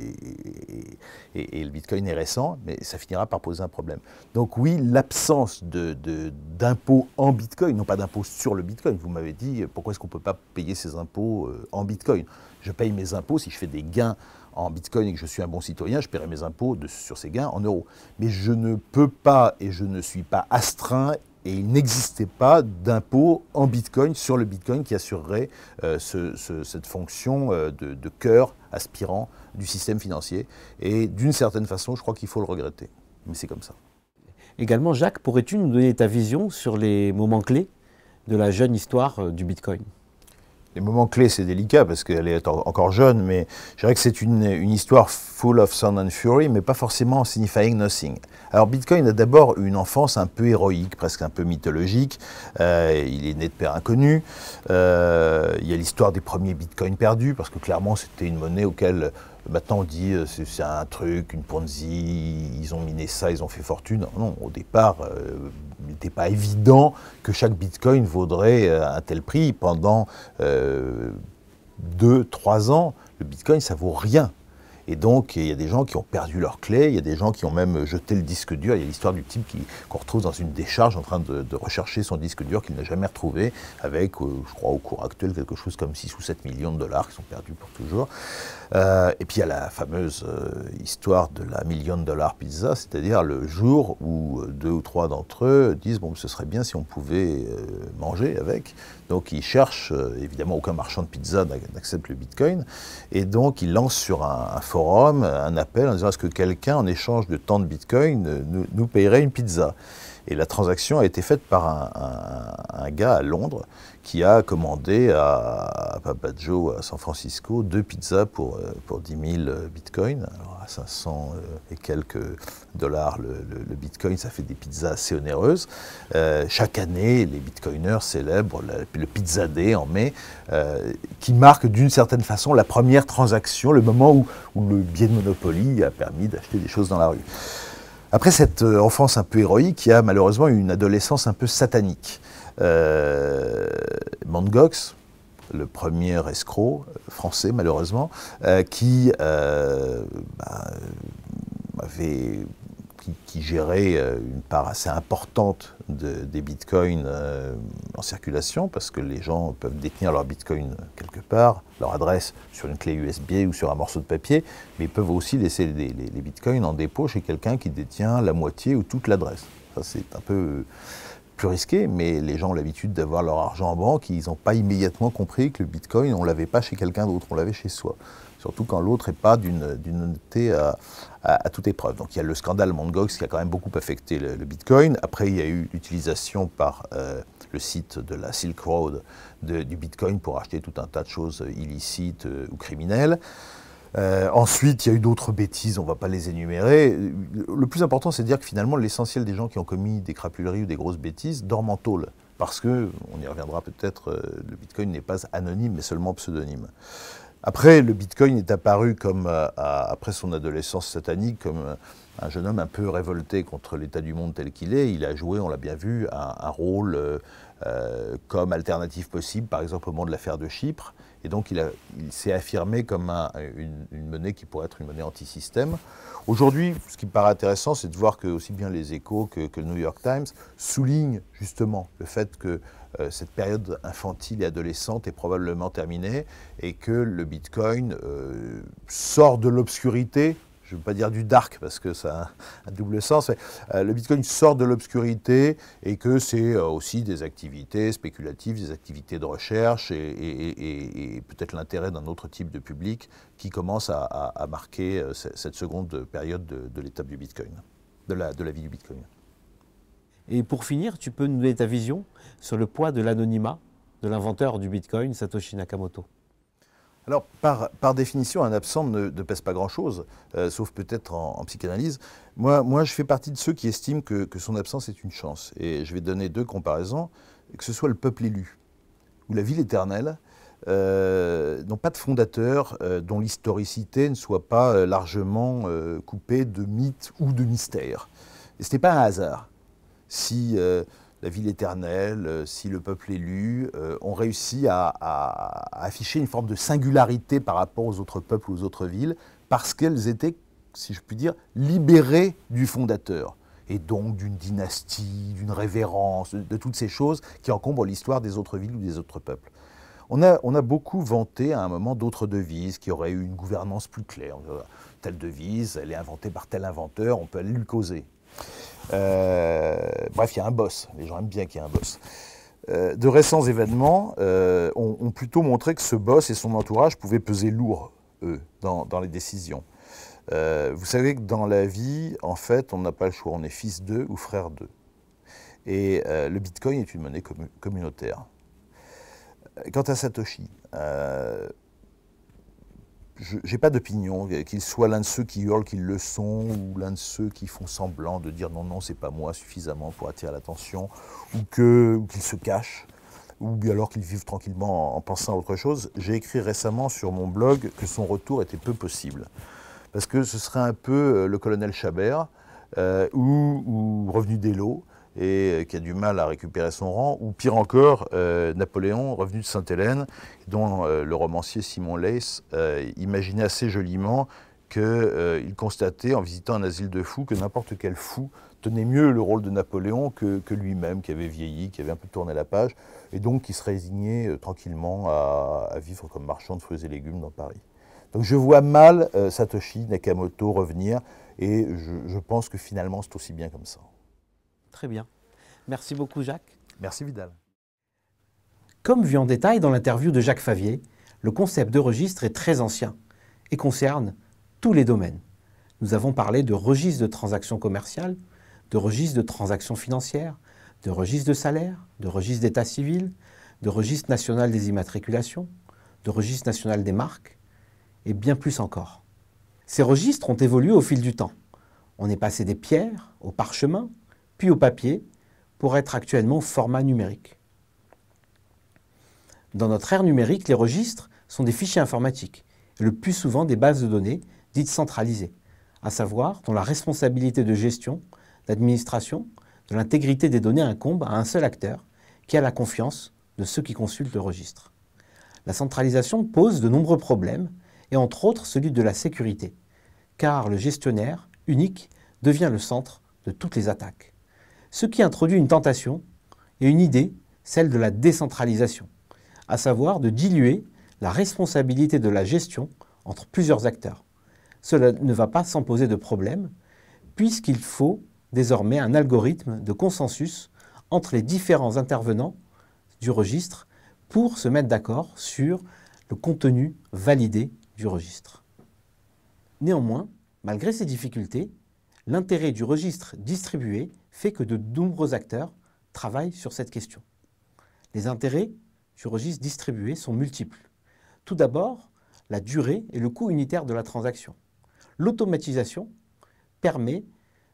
et, le bitcoin est récent, mais ça finira par poser un problème. Donc oui, l'absence d'impôts de, en bitcoin, non pas d'impôts sur le bitcoin, vous m'avez dit pourquoi est-ce qu'on ne peut pas payer ses impôts en bitcoin Je paye mes impôts si je fais des gains en bitcoin et que je suis un bon citoyen, je paierai mes impôts sur ces gains en euros. Mais je ne peux pas et je ne suis pas astreint et il n'existait pas d'impôt en bitcoin sur le bitcoin qui assurerait euh, cette fonction euh, de cœur aspirant du système financier. Et d'une certaine façon, je crois qu'il faut le regretter. Mais c'est comme ça. Également, Jacques, pourrais-tu nous donner ta vision sur les moments clés de la jeune histoire euh, du bitcoin les moments clés, c'est délicat parce qu'elle est encore jeune, mais je dirais que c'est une, histoire full of sun and fury, mais pas forcément signifying nothing. Alors Bitcoin a d'abord une enfance un peu héroïque, presque un peu mythologique. Euh, il est né de père inconnu. Euh, il y a l'histoire des premiers Bitcoins perdus, parce que clairement c'était une monnaie auquel Maintenant, on dit euh, c'est un truc, une Ponzi, ils ont miné ça, ils ont fait fortune. Non, au départ, n'était pas évident que chaque bitcoin vaudrait euh, un tel prix pendant 2-3 euh, ans. Le bitcoin, ça vaut rien. Et donc, il y a des gens qui ont perdu leur clé, il y a des gens qui ont même jeté le disque dur. Il y a l'histoire du type qu'on retrouve dans une décharge en train de, rechercher son disque dur qu'il n'a jamais retrouvé, avec, euh, je crois, au cours actuel, quelque chose comme 6 ou 7 millions de dollars qui sont perdus pour toujours. Euh, et puis, il y a la fameuse euh, histoire de la million de dollars pizza, c'est-à-dire le jour où deux ou trois d'entre eux disent, bon, ce serait bien si on pouvait manger avec. Donc il cherche, euh, évidemment aucun marchand de pizza n'accepte le Bitcoin, et donc il lance sur un, forum un appel en disant est-ce que quelqu'un en échange de tant de Bitcoin euh, nous, nous payerait une pizza et la transaction a été faite par un, gars à Londres qui a commandé à, à, Papa Joe à San Francisco deux pizzas pour, euh, pour 10 000 euh, bitcoins. Alors à 500 euh, et quelques dollars le, bitcoin, ça fait des pizzas assez onéreuses. chaque année, les bitcoiners célèbrent le Pizza Day en mai, qui marque d'une certaine façon la première transaction, le moment où, où le biais de monopoly a permis d'acheter des choses dans la rue. Après cette euh, enfance un peu héroïque, il y a malheureusement une adolescence un peu satanique. Euh, Mangox, le premier escroc euh, français malheureusement, euh, qui bah, avait qui, gérait euh, une part assez importante des bitcoins euh, en circulation, parce que les gens peuvent détenir leur bitcoin quelque part, leur adresse sur une clé USB ou sur un morceau de papier, mais peuvent aussi laisser les, bitcoins en dépôt chez quelqu'un qui détient la moitié ou toute l'adresse. c'est un peu plus risqué, mais les gens ont l'habitude d'avoir leur argent en banque, ils n'ont pas immédiatement compris que le bitcoin, on ne l'avait pas chez quelqu'un d'autre, on l'avait chez soi surtout quand l'autre n'est pas d'une honnêteté à, à, toute épreuve. Donc il y a le scandale Mt. qui a quand même beaucoup affecté le, Bitcoin. Après, il y a eu l'utilisation par euh, le site de la Silk Road du Bitcoin pour acheter tout un tas de choses illicites euh, ou criminelles. Euh, ensuite, il y a eu d'autres bêtises, on ne va pas les énumérer. Le plus important, c'est de dire que finalement, l'essentiel des gens qui ont commis des crapuleries ou des grosses bêtises dorment en tôle. Parce que, on y reviendra peut-être, le Bitcoin n'est pas anonyme, mais seulement pseudonyme. Après, le Bitcoin est apparu comme, euh, après son adolescence satanique, comme euh, un jeune homme un peu révolté contre l'état du monde tel qu'il est. Il a joué, on l'a bien vu, un, rôle euh, comme alternative possible, par exemple au moment de l'affaire de Chypre. Et donc, il, s'est affirmé comme une, monnaie qui pourrait être une monnaie anti-système. Aujourd'hui, ce qui me paraît intéressant, c'est de voir que aussi bien les échos que, le New York Times soulignent justement le fait que euh, cette période infantile et adolescente est probablement terminée et que le Bitcoin euh, sort de l'obscurité, je ne veux pas dire du dark parce que ça a un, double sens, euh, le Bitcoin sort de l'obscurité et que c'est aussi des activités spéculatives, des activités de recherche et, peut-être l'intérêt d'un autre type de public qui commence à, marquer cette seconde période de, l'étape du Bitcoin, de la vie du Bitcoin. Et pour finir, tu peux nous donner ta vision sur le poids de l'anonymat de l'inventeur du Bitcoin, Satoshi Nakamoto. Alors, par, définition, un absent ne, pèse pas grand-chose, euh, sauf peut-être en, psychanalyse. Moi, je fais partie de ceux qui estiment que, son absence est une chance. Et je vais donner deux comparaisons, que ce soit le peuple élu ou la ville éternelle, euh, n'ont pas de fondateur euh, dont l'historicité ne soit pas largement coupée de mythes ou de mystères. Et ce n'est pas un hasard si euh, la ville éternelle, euh, si le peuple élu euh, ont réussi à, afficher une forme de singularité par rapport aux autres peuples, ou aux autres villes, parce qu'elles étaient, si je puis dire, libérées du fondateur, et donc d'une dynastie, d'une révérence, de, toutes ces choses qui encombrent l'histoire des autres villes ou des autres peuples. On a, on a beaucoup vanté à un moment d'autres devises qui auraient eu une gouvernance plus claire. Telle devise, elle est inventée par tel inventeur, on peut aller lui causer. Euh, bref, il y a un boss. Les gens aiment bien qu'il y ait un boss. Euh, de récents événements euh, ont, plutôt montré que ce boss et son entourage pouvaient peser lourd, eux, dans, les décisions. vous savez que dans la vie, en fait, on n'a pas le choix. On est fils d'eux ou frère d'eux. Et le bitcoin est une monnaie communautaire. Quant à Satoshi, je n'ai pas d'opinion, qu'il soit l'un de ceux qui hurlent qu'ils le sont, ou l'un de ceux qui font semblant de dire non, non, c'est pas moi suffisamment pour attirer l'attention, ou qu'il se cache, ou bien alors qu'ils vivent tranquillement en, pensant à autre chose. J'ai écrit récemment sur mon blog que son retour était peu possible, parce que ce serait un peu euh, le colonel Chabert, euh, ou, Revenu des et euh, qui a du mal à récupérer son rang, ou pire encore, euh, Napoléon, revenu de Sainte-Hélène, dont euh, le romancier Simon Leys imaginait assez joliment qu'il constatait en visitant un asile de fous que n'importe quel fou tenait mieux le rôle de Napoléon que, lui-même, qui avait vieilli, qui avait un peu tourné la page, et donc qui se résignait tranquillement à, vivre comme marchand de fruits et légumes dans Paris. Donc je vois mal Satoshi Nakamoto revenir et je pense que finalement c'est aussi bien comme ça. Très bien. Merci beaucoup Jacques. Merci Vidal. Comme vu en détail dans l'interview de Jacques Favier, le concept de registre est très ancien et concerne tous les domaines. Nous avons parlé de registre de transactions commerciales, de registre de transactions financières, de registre de salaire, de registre d'état civil, de registre national des immatriculations, de registre national des marques, et bien plus encore. Ces registres ont évolué au fil du temps. On est passé des pierres au parchemin, puis au papier, pour être actuellement au format numérique. Dans notre ère numérique, les registres sont des fichiers informatiques, et le plus souvent des bases de données dites centralisées, à savoir dont la responsabilité de gestion, d'administration, de l'intégrité des données incombe à un seul acteur, qui a la confiance de ceux qui consultent le registre. La centralisation pose de nombreux problèmes, et entre autres celui de la sécurité, car le gestionnaire unique devient le centre de toutes les attaques ce qui introduit une tentation et une idée, celle de la décentralisation, à savoir de diluer la responsabilité de la gestion entre plusieurs acteurs. Cela ne va pas sans poser de problème, puisqu'il faut désormais un algorithme de consensus entre les différents intervenants du registre pour se mettre d'accord sur le contenu validé du registre. Néanmoins, malgré ces difficultés, l'intérêt du registre distribué fait que de nombreux acteurs travaillent sur cette question. Les intérêts du registre distribué sont multiples. Tout d'abord, la durée et le coût unitaire de la transaction. L'automatisation permet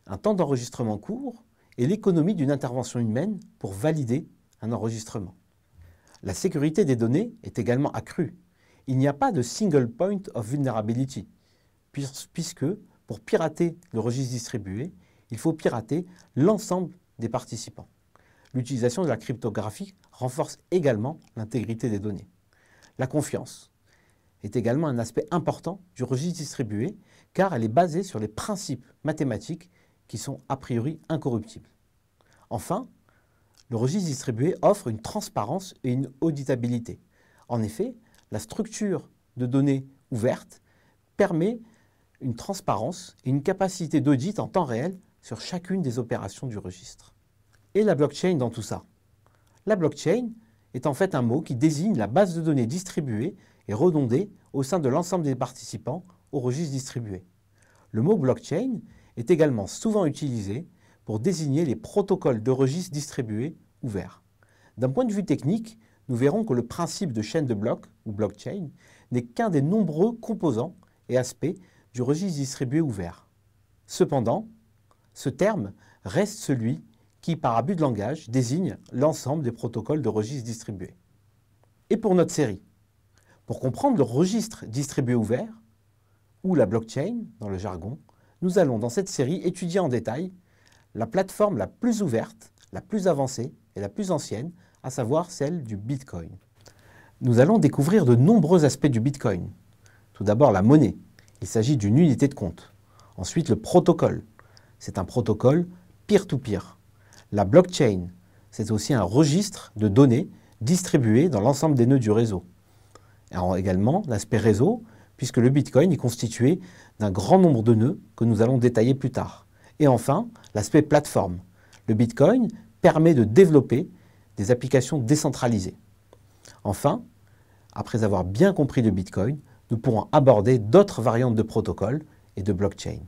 un temps d'enregistrement court et l'économie d'une intervention humaine pour valider un enregistrement. La sécurité des données est également accrue. Il n'y a pas de single point of vulnerability, puisque pour pirater le registre distribué, il faut pirater l'ensemble des participants. L'utilisation de la cryptographie renforce également l'intégrité des données. La confiance est également un aspect important du registre distribué car elle est basée sur les principes mathématiques qui sont a priori incorruptibles. Enfin, le registre distribué offre une transparence et une auditabilité. En effet, la structure de données ouverte permet une transparence et une capacité d'audit en temps réel sur chacune des opérations du registre. Et la blockchain dans tout ça La blockchain est en fait un mot qui désigne la base de données distribuée et redondée au sein de l'ensemble des participants au registre distribué. Le mot blockchain est également souvent utilisé pour désigner les protocoles de registre distribués ouverts. D'un point de vue technique, nous verrons que le principe de chaîne de blocs, ou blockchain, n'est qu'un des nombreux composants et aspects du registre distribué ouvert. Cependant, ce terme reste celui qui, par abus de langage, désigne l'ensemble des protocoles de registres distribués. Et pour notre série, pour comprendre le registre distribué ouvert, ou la blockchain dans le jargon, nous allons dans cette série étudier en détail la plateforme la plus ouverte, la plus avancée et la plus ancienne, à savoir celle du Bitcoin. Nous allons découvrir de nombreux aspects du Bitcoin. Tout d'abord la monnaie, il s'agit d'une unité de compte. Ensuite le protocole, c'est un protocole peer-to-peer. La blockchain, c'est aussi un registre de données distribuées dans l'ensemble des nœuds du réseau. également, l'aspect réseau, puisque le Bitcoin est constitué d'un grand nombre de nœuds que nous allons détailler plus tard. Et enfin, l'aspect plateforme. Le Bitcoin permet de développer des applications décentralisées. Enfin, après avoir bien compris le Bitcoin, nous pourrons aborder d'autres variantes de protocoles et de blockchain.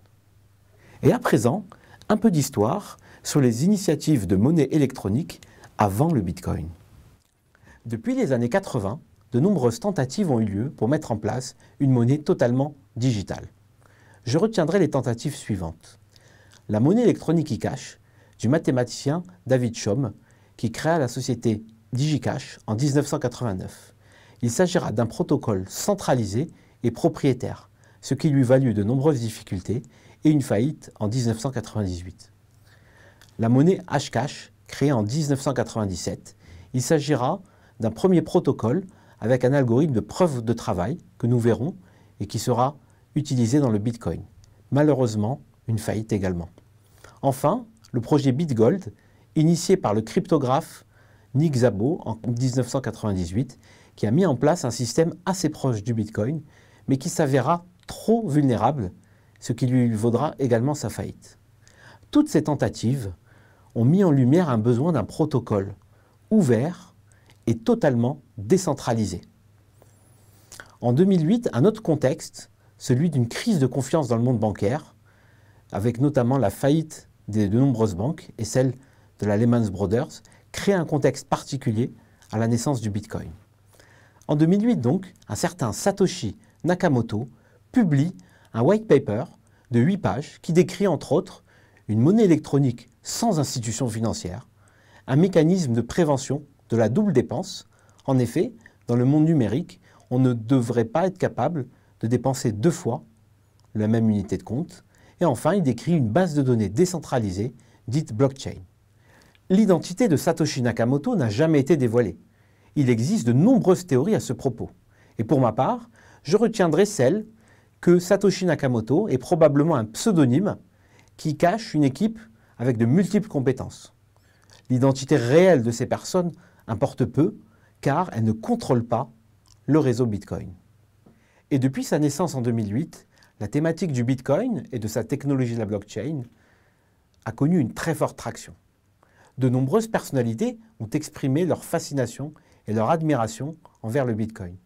Et à présent, un peu d'histoire sur les initiatives de monnaie électronique avant le Bitcoin. Depuis les années 80, de nombreuses tentatives ont eu lieu pour mettre en place une monnaie totalement digitale. Je retiendrai les tentatives suivantes. La monnaie électronique e-cash du mathématicien David Chaum, qui créa la société DigiCash en 1989. Il s'agira d'un protocole centralisé et propriétaire, ce qui lui valut de nombreuses difficultés et une faillite en 1998. La monnaie Hashcash, créée en 1997, il s'agira d'un premier protocole avec un algorithme de preuve de travail que nous verrons et qui sera utilisé dans le Bitcoin. Malheureusement, une faillite également. Enfin, le projet BitGold, initié par le cryptographe Nick Zabo en 1998, qui a mis en place un système assez proche du Bitcoin, mais qui s'avéra trop vulnérable ce qui lui vaudra également sa faillite. Toutes ces tentatives ont mis en lumière un besoin d'un protocole ouvert et totalement décentralisé. En 2008, un autre contexte, celui d'une crise de confiance dans le monde bancaire, avec notamment la faillite de nombreuses banques et celle de la Lehman Brothers, crée un contexte particulier à la naissance du Bitcoin. En 2008 donc, un certain Satoshi Nakamoto publie un white paper de 8 pages qui décrit entre autres une monnaie électronique sans institution financière, un mécanisme de prévention de la double dépense. En effet, dans le monde numérique, on ne devrait pas être capable de dépenser deux fois la même unité de compte. Et enfin, il décrit une base de données décentralisée dite blockchain. L'identité de Satoshi Nakamoto n'a jamais été dévoilée. Il existe de nombreuses théories à ce propos. Et pour ma part, je retiendrai celle que Satoshi Nakamoto est probablement un pseudonyme qui cache une équipe avec de multiples compétences. L'identité réelle de ces personnes importe peu car elles ne contrôlent pas le réseau Bitcoin. Et depuis sa naissance en 2008, la thématique du Bitcoin et de sa technologie de la blockchain a connu une très forte traction. De nombreuses personnalités ont exprimé leur fascination et leur admiration envers le Bitcoin.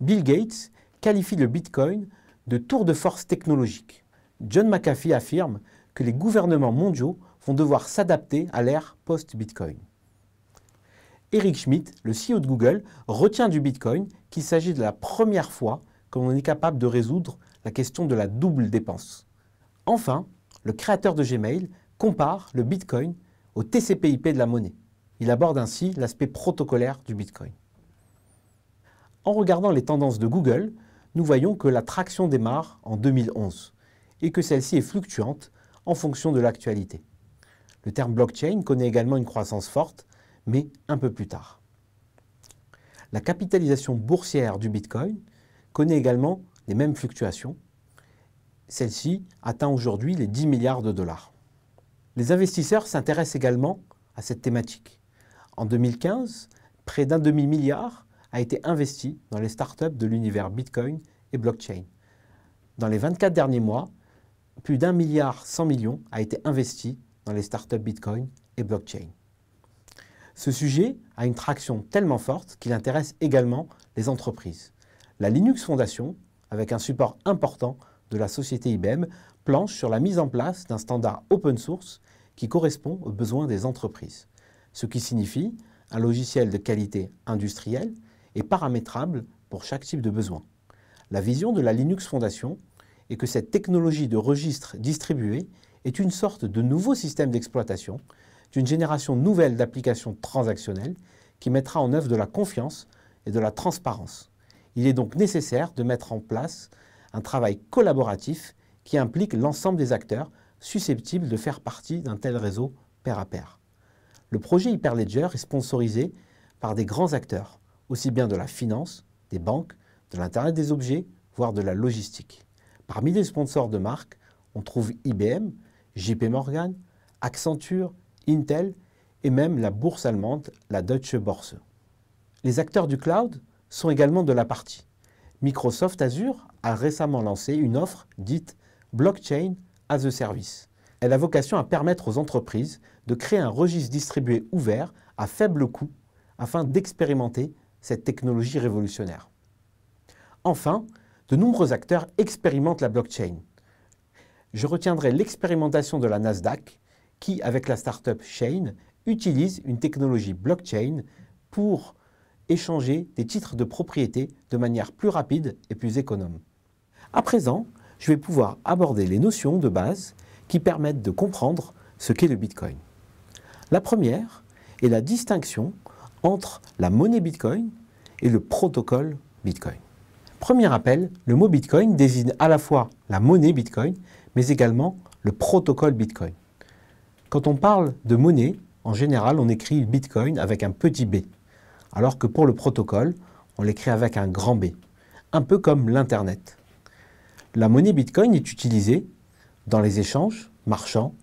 Bill Gates qualifie le Bitcoin de tour de force technologique. John McAfee affirme que les gouvernements mondiaux vont devoir s'adapter à l'ère post-Bitcoin. Eric Schmidt, le CEO de Google, retient du Bitcoin qu'il s'agit de la première fois qu'on est capable de résoudre la question de la double dépense. Enfin, le créateur de Gmail compare le Bitcoin au TCP/IP de la monnaie. Il aborde ainsi l'aspect protocolaire du Bitcoin. En regardant les tendances de Google, nous voyons que la traction démarre en 2011 et que celle-ci est fluctuante en fonction de l'actualité. Le terme blockchain connaît également une croissance forte, mais un peu plus tard. La capitalisation boursière du Bitcoin connaît également les mêmes fluctuations. Celle-ci atteint aujourd'hui les 10 milliards de dollars. Les investisseurs s'intéressent également à cette thématique. En 2015, près d'un demi-milliard a été investi dans les startups de l'univers Bitcoin et blockchain. Dans les 24 derniers mois, plus d'un milliard 100 millions a été investi dans les startups Bitcoin et blockchain. Ce sujet a une traction tellement forte qu'il intéresse également les entreprises. La Linux Foundation, avec un support important de la société IBM, planche sur la mise en place d'un standard open source qui correspond aux besoins des entreprises. Ce qui signifie un logiciel de qualité industrielle et paramétrable pour chaque type de besoin. La vision de la Linux Foundation est que cette technologie de registre distribué est une sorte de nouveau système d'exploitation d'une génération nouvelle d'applications transactionnelles qui mettra en œuvre de la confiance et de la transparence. Il est donc nécessaire de mettre en place un travail collaboratif qui implique l'ensemble des acteurs susceptibles de faire partie d'un tel réseau pair à pair. Le projet Hyperledger est sponsorisé par des grands acteurs aussi bien de la finance, des banques, de l'Internet des objets, voire de la logistique. Parmi les sponsors de marque, on trouve IBM, JP Morgan, Accenture, Intel et même la bourse allemande, la Deutsche Börse. Les acteurs du cloud sont également de la partie. Microsoft Azure a récemment lancé une offre dite Blockchain as a Service. Elle a vocation à permettre aux entreprises de créer un registre distribué ouvert à faible coût afin d'expérimenter cette technologie révolutionnaire. Enfin, de nombreux acteurs expérimentent la blockchain. Je retiendrai l'expérimentation de la Nasdaq, qui, avec la startup Chain, utilise une technologie blockchain pour échanger des titres de propriété de manière plus rapide et plus économe. À présent, je vais pouvoir aborder les notions de base qui permettent de comprendre ce qu'est le Bitcoin. La première est la distinction entre la monnaie Bitcoin et le protocole Bitcoin. Premier appel, le mot Bitcoin désigne à la fois la monnaie Bitcoin, mais également le protocole Bitcoin. Quand on parle de monnaie, en général, on écrit Bitcoin avec un petit b, alors que pour le protocole, on l'écrit avec un grand B, un peu comme l'Internet. La monnaie Bitcoin est utilisée dans les échanges marchands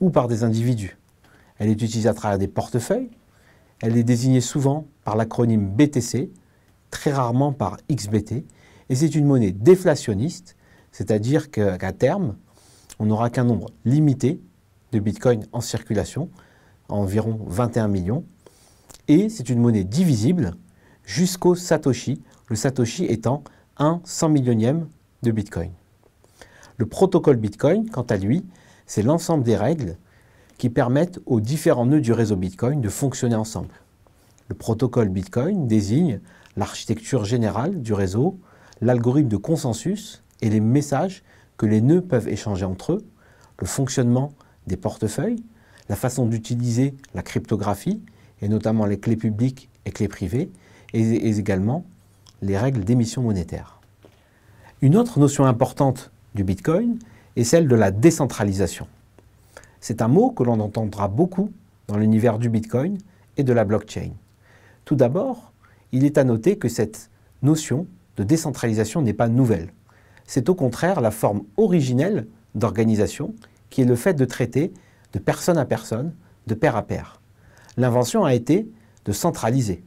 ou par des individus. Elle est utilisée à travers des portefeuilles, elle est désignée souvent par l'acronyme BTC, très rarement par XBT, et c'est une monnaie déflationniste, c'est-à-dire qu'à terme, on n'aura qu'un nombre limité de bitcoins en circulation, environ 21 millions, et c'est une monnaie divisible jusqu'au Satoshi, le Satoshi étant un cent millionième de bitcoin. Le protocole bitcoin, quant à lui, c'est l'ensemble des règles qui permettent aux différents nœuds du réseau Bitcoin de fonctionner ensemble. Le protocole Bitcoin désigne l'architecture générale du réseau, l'algorithme de consensus et les messages que les nœuds peuvent échanger entre eux, le fonctionnement des portefeuilles, la façon d'utiliser la cryptographie, et notamment les clés publiques et clés privées, et, également les règles d'émission monétaire. Une autre notion importante du Bitcoin est celle de la décentralisation. C'est un mot que l'on entendra beaucoup dans l'univers du Bitcoin et de la blockchain. Tout d'abord, il est à noter que cette notion de décentralisation n'est pas nouvelle. C'est au contraire la forme originelle d'organisation qui est le fait de traiter de personne à personne, de pair à pair. L'invention a été de centraliser,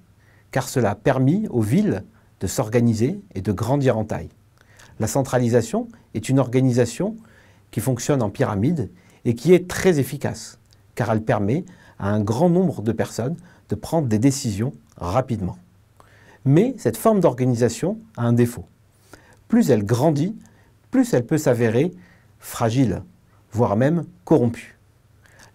car cela a permis aux villes de s'organiser et de grandir en taille. La centralisation est une organisation qui fonctionne en pyramide et qui est très efficace, car elle permet à un grand nombre de personnes de prendre des décisions rapidement. Mais cette forme d'organisation a un défaut. Plus elle grandit, plus elle peut s'avérer fragile, voire même corrompue.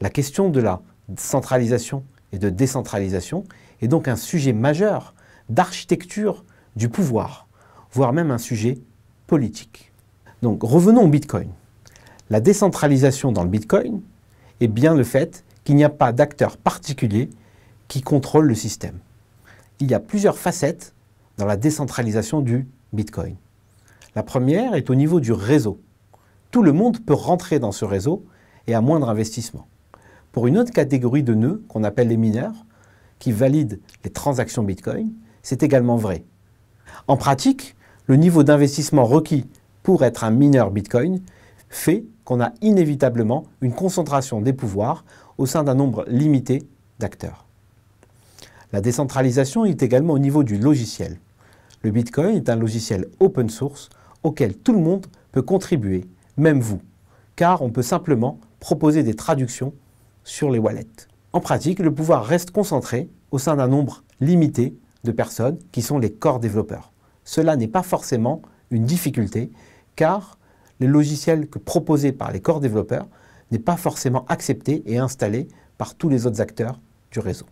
La question de la centralisation et de décentralisation est donc un sujet majeur d'architecture du pouvoir, voire même un sujet politique. Donc revenons au Bitcoin la décentralisation dans le Bitcoin est bien le fait qu'il n'y a pas d'acteur particulier qui contrôle le système. Il y a plusieurs facettes dans la décentralisation du Bitcoin. La première est au niveau du réseau. Tout le monde peut rentrer dans ce réseau et à moindre investissement. Pour une autre catégorie de nœuds qu'on appelle les mineurs, qui valident les transactions Bitcoin, c'est également vrai. En pratique, le niveau d'investissement requis pour être un mineur Bitcoin fait qu'on a inévitablement une concentration des pouvoirs au sein d'un nombre limité d'acteurs. La décentralisation est également au niveau du logiciel. Le Bitcoin est un logiciel open source auquel tout le monde peut contribuer, même vous, car on peut simplement proposer des traductions sur les wallets. En pratique, le pouvoir reste concentré au sein d'un nombre limité de personnes qui sont les corps développeurs. Cela n'est pas forcément une difficulté, car les logiciels que proposés par les corps développeurs n'est pas forcément accepté et installé par tous les autres acteurs du réseau.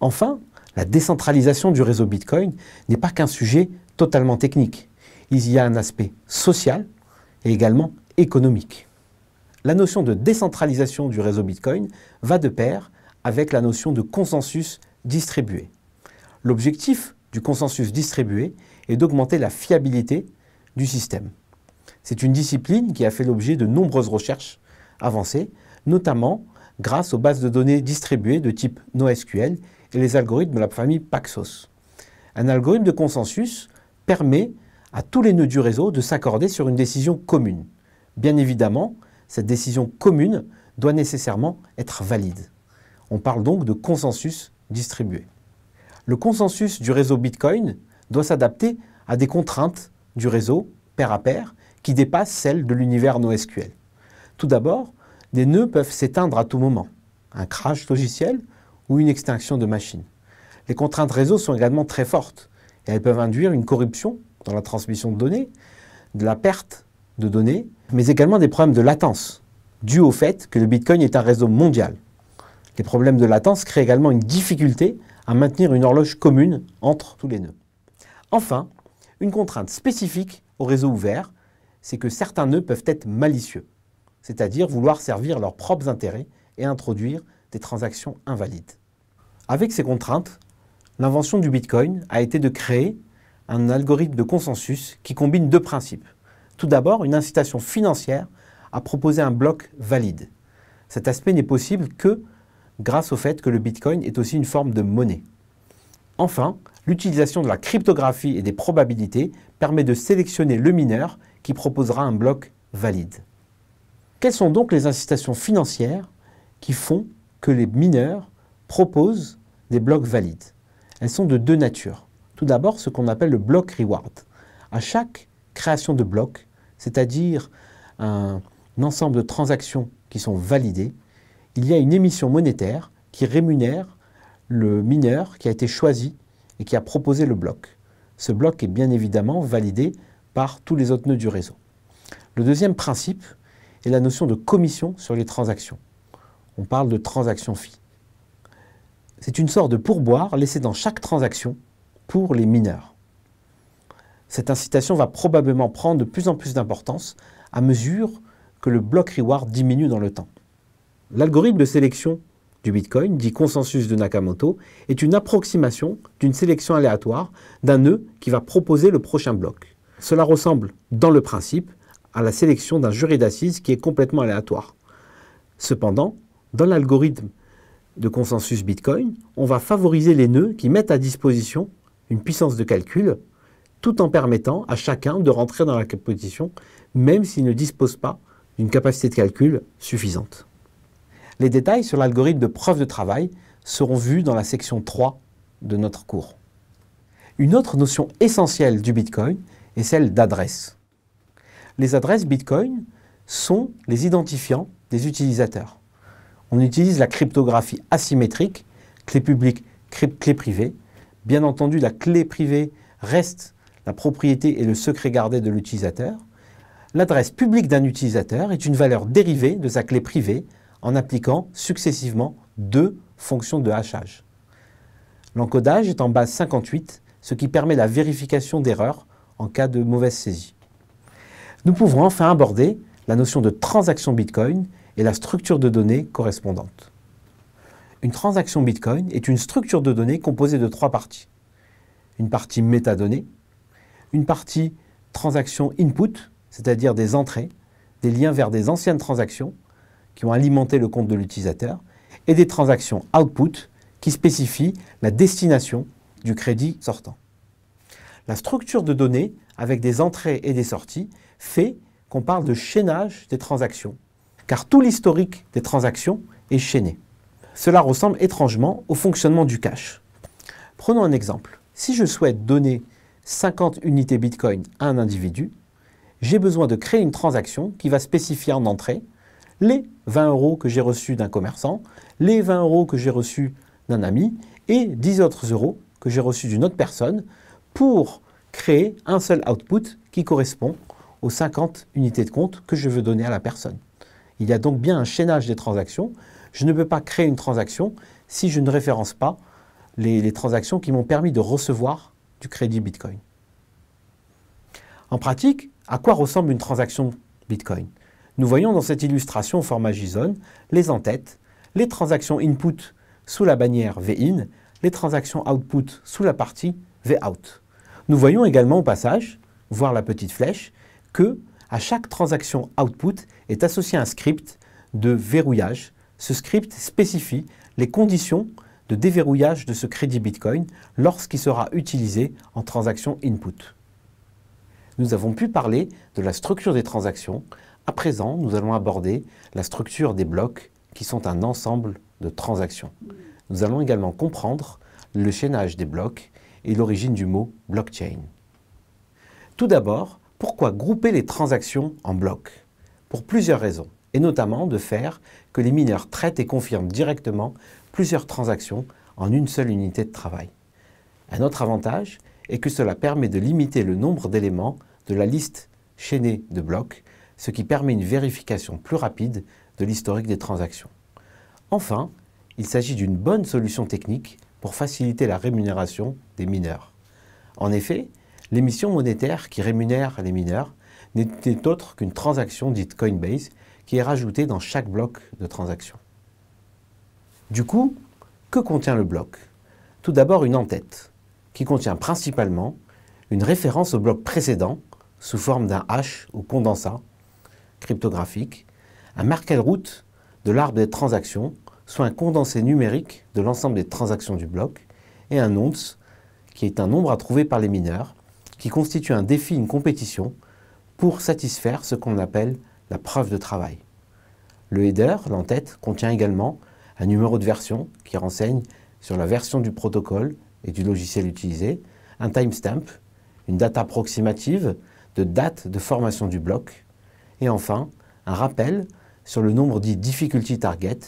Enfin, la décentralisation du réseau Bitcoin n'est pas qu'un sujet totalement technique. Il y a un aspect social et également économique. La notion de décentralisation du réseau Bitcoin va de pair avec la notion de consensus distribué. L'objectif du consensus distribué est d'augmenter la fiabilité du système. C'est une discipline qui a fait l'objet de nombreuses recherches avancées, notamment grâce aux bases de données distribuées de type NoSQL et les algorithmes de la famille Paxos. Un algorithme de consensus permet à tous les nœuds du réseau de s'accorder sur une décision commune. Bien évidemment, cette décision commune doit nécessairement être valide. On parle donc de consensus distribué. Le consensus du réseau Bitcoin doit s'adapter à des contraintes du réseau pair à pair qui dépasse celle de l'univers NoSQL. Tout d'abord, des nœuds peuvent s'éteindre à tout moment, un crash logiciel ou une extinction de machine. Les contraintes réseau sont également très fortes et elles peuvent induire une corruption dans la transmission de données, de la perte de données, mais également des problèmes de latence, dus au fait que le Bitcoin est un réseau mondial. Les problèmes de latence créent également une difficulté à maintenir une horloge commune entre tous les nœuds. Enfin, une contrainte spécifique au réseau ouvert c'est que certains nœuds peuvent être malicieux, c'est-à-dire vouloir servir leurs propres intérêts et introduire des transactions invalides. Avec ces contraintes, l'invention du Bitcoin a été de créer un algorithme de consensus qui combine deux principes. Tout d'abord, une incitation financière à proposer un bloc valide. Cet aspect n'est possible que grâce au fait que le Bitcoin est aussi une forme de monnaie. Enfin, l'utilisation de la cryptographie et des probabilités permet de sélectionner le mineur proposera un bloc valide. Quelles sont donc les incitations financières qui font que les mineurs proposent des blocs valides Elles sont de deux natures. Tout d'abord, ce qu'on appelle le block reward. À chaque création de bloc, c'est-à-dire un ensemble de transactions qui sont validées, il y a une émission monétaire qui rémunère le mineur qui a été choisi et qui a proposé le bloc. Ce bloc est bien évidemment validé par tous les autres nœuds du réseau. Le deuxième principe est la notion de commission sur les transactions. On parle de transaction fee. C'est une sorte de pourboire laissé dans chaque transaction pour les mineurs. Cette incitation va probablement prendre de plus en plus d'importance à mesure que le bloc reward diminue dans le temps. L'algorithme de sélection du Bitcoin, dit consensus de Nakamoto, est une approximation d'une sélection aléatoire d'un nœud qui va proposer le prochain bloc. Cela ressemble, dans le principe, à la sélection d'un jury d'assises qui est complètement aléatoire. Cependant, dans l'algorithme de consensus Bitcoin, on va favoriser les nœuds qui mettent à disposition une puissance de calcul, tout en permettant à chacun de rentrer dans la position, même s'il ne dispose pas d'une capacité de calcul suffisante. Les détails sur l'algorithme de preuve de travail seront vus dans la section 3 de notre cours. Une autre notion essentielle du Bitcoin, et celle d'adresse. Les adresses Bitcoin sont les identifiants des utilisateurs. On utilise la cryptographie asymétrique, clé publique, clé privée. Bien entendu, la clé privée reste la propriété et le secret gardé de l'utilisateur. L'adresse publique d'un utilisateur est une valeur dérivée de sa clé privée en appliquant successivement deux fonctions de hachage. L'encodage est en base 58, ce qui permet la vérification d'erreurs en cas de mauvaise saisie. Nous pouvons enfin aborder la notion de transaction Bitcoin et la structure de données correspondante. Une transaction Bitcoin est une structure de données composée de trois parties. Une partie métadonnées, une partie transaction input, c'est-à-dire des entrées, des liens vers des anciennes transactions qui ont alimenté le compte de l'utilisateur, et des transactions output qui spécifient la destination du crédit sortant. La structure de données, avec des entrées et des sorties, fait qu'on parle de chaînage des transactions, car tout l'historique des transactions est chaîné. Cela ressemble étrangement au fonctionnement du cache. Prenons un exemple. Si je souhaite donner 50 unités Bitcoin à un individu, j'ai besoin de créer une transaction qui va spécifier en entrée les 20 euros que j'ai reçus d'un commerçant, les 20 euros que j'ai reçus d'un ami et 10 autres euros que j'ai reçus d'une autre personne pour créer un seul output qui correspond aux 50 unités de compte que je veux donner à la personne. Il y a donc bien un chaînage des transactions. Je ne peux pas créer une transaction si je ne référence pas les, transactions qui m'ont permis de recevoir du crédit Bitcoin. En pratique, à quoi ressemble une transaction Bitcoin Nous voyons dans cette illustration au format JSON les entêtes, les transactions input sous la bannière VIN, les transactions output sous la partie VOUT. Nous voyons également au passage, voir la petite flèche, que à chaque transaction output est associé un script de verrouillage. Ce script spécifie les conditions de déverrouillage de ce crédit Bitcoin lorsqu'il sera utilisé en transaction input. Nous avons pu parler de la structure des transactions. À présent, nous allons aborder la structure des blocs qui sont un ensemble de transactions. Nous allons également comprendre le chaînage des blocs et l'origine du mot blockchain. Tout d'abord, pourquoi grouper les transactions en blocs Pour plusieurs raisons, et notamment de faire que les mineurs traitent et confirment directement plusieurs transactions en une seule unité de travail. Un autre avantage est que cela permet de limiter le nombre d'éléments de la liste chaînée de blocs, ce qui permet une vérification plus rapide de l'historique des transactions. Enfin, il s'agit d'une bonne solution technique faciliter la rémunération des mineurs. En effet, l'émission monétaire qui rémunère les mineurs n'était autre qu'une transaction dite Coinbase qui est rajoutée dans chaque bloc de transaction. Du coup, que contient le bloc Tout d'abord une entête qui contient principalement une référence au bloc précédent sous forme d'un hash ou condensat cryptographique, un marquet route de l'arbre des transactions soit un condensé numérique de l'ensemble des transactions du bloc, et un nonce, qui est un nombre à trouver par les mineurs, qui constitue un défi, une compétition, pour satisfaire ce qu'on appelle la preuve de travail. Le header, l'entête, contient également un numéro de version qui renseigne sur la version du protocole et du logiciel utilisé, un timestamp, une date approximative de date de formation du bloc, et enfin un rappel sur le nombre dit difficulty target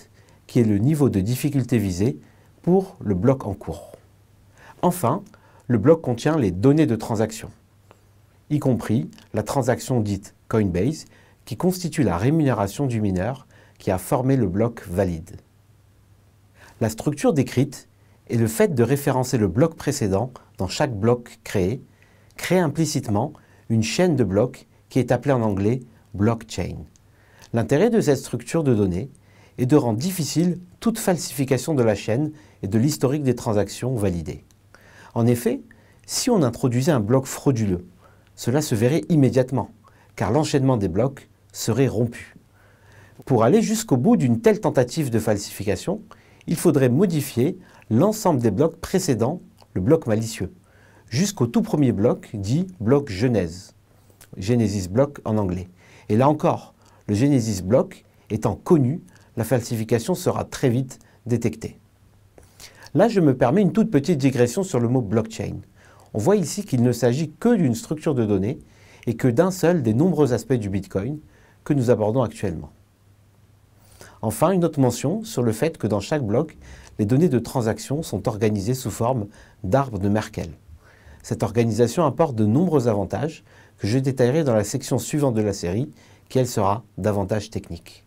qui est le niveau de difficulté visé pour le bloc en cours. Enfin, le bloc contient les données de transaction, y compris la transaction dite Coinbase, qui constitue la rémunération du mineur qui a formé le bloc valide. La structure décrite et le fait de référencer le bloc précédent dans chaque bloc créé crée implicitement une chaîne de blocs qui est appelée en anglais blockchain. L'intérêt de cette structure de données et de rendre difficile toute falsification de la chaîne et de l'historique des transactions validées. En effet, si on introduisait un bloc frauduleux, cela se verrait immédiatement, car l'enchaînement des blocs serait rompu. Pour aller jusqu'au bout d'une telle tentative de falsification, il faudrait modifier l'ensemble des blocs précédents, le bloc malicieux, jusqu'au tout premier bloc dit bloc genèse, Genesis block en anglais. Et là encore, le Genesis block étant connu la falsification sera très vite détectée. Là, je me permets une toute petite digression sur le mot blockchain. On voit ici qu'il ne s'agit que d'une structure de données et que d'un seul des nombreux aspects du Bitcoin que nous abordons actuellement. Enfin, une autre mention sur le fait que dans chaque bloc, les données de transaction sont organisées sous forme d'arbres de Merkel. Cette organisation apporte de nombreux avantages que je détaillerai dans la section suivante de la série, qui elle sera davantage technique.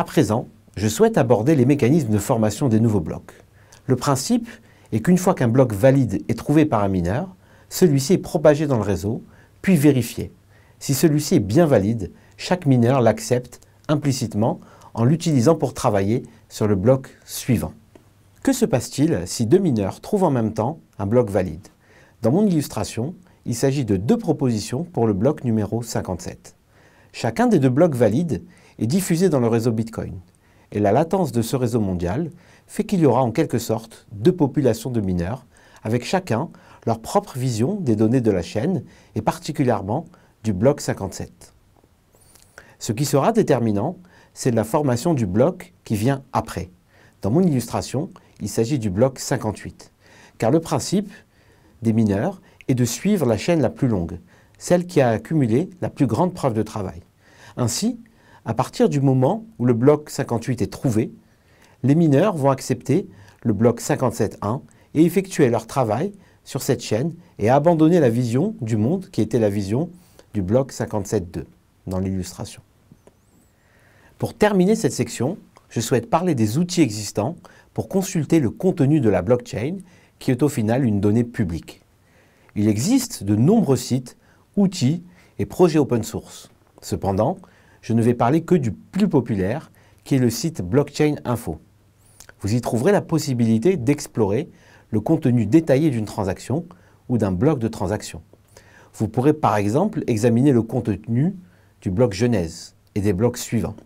À présent, je souhaite aborder les mécanismes de formation des nouveaux blocs. Le principe est qu'une fois qu'un bloc valide est trouvé par un mineur, celui-ci est propagé dans le réseau, puis vérifié. Si celui-ci est bien valide, chaque mineur l'accepte implicitement en l'utilisant pour travailler sur le bloc suivant. Que se passe-t-il si deux mineurs trouvent en même temps un bloc valide Dans mon illustration, il s'agit de deux propositions pour le bloc numéro 57. Chacun des deux blocs valides est diffusée dans le réseau Bitcoin. Et la latence de ce réseau mondial fait qu'il y aura en quelque sorte deux populations de mineurs, avec chacun leur propre vision des données de la chaîne et particulièrement du bloc 57. Ce qui sera déterminant, c'est la formation du bloc qui vient après. Dans mon illustration, il s'agit du bloc 58. Car le principe des mineurs est de suivre la chaîne la plus longue, celle qui a accumulé la plus grande preuve de travail. Ainsi, à partir du moment où le bloc 58 est trouvé, les mineurs vont accepter le bloc 57.1 et effectuer leur travail sur cette chaîne et abandonner la vision du monde qui était la vision du bloc 57.2 dans l'illustration. Pour terminer cette section, je souhaite parler des outils existants pour consulter le contenu de la blockchain qui est au final une donnée publique. Il existe de nombreux sites, outils et projets open source. Cependant, je ne vais parler que du plus populaire, qui est le site Blockchain Info. Vous y trouverez la possibilité d'explorer le contenu détaillé d'une transaction ou d'un bloc de transaction. Vous pourrez par exemple examiner le contenu du bloc Genèse et des blocs suivants.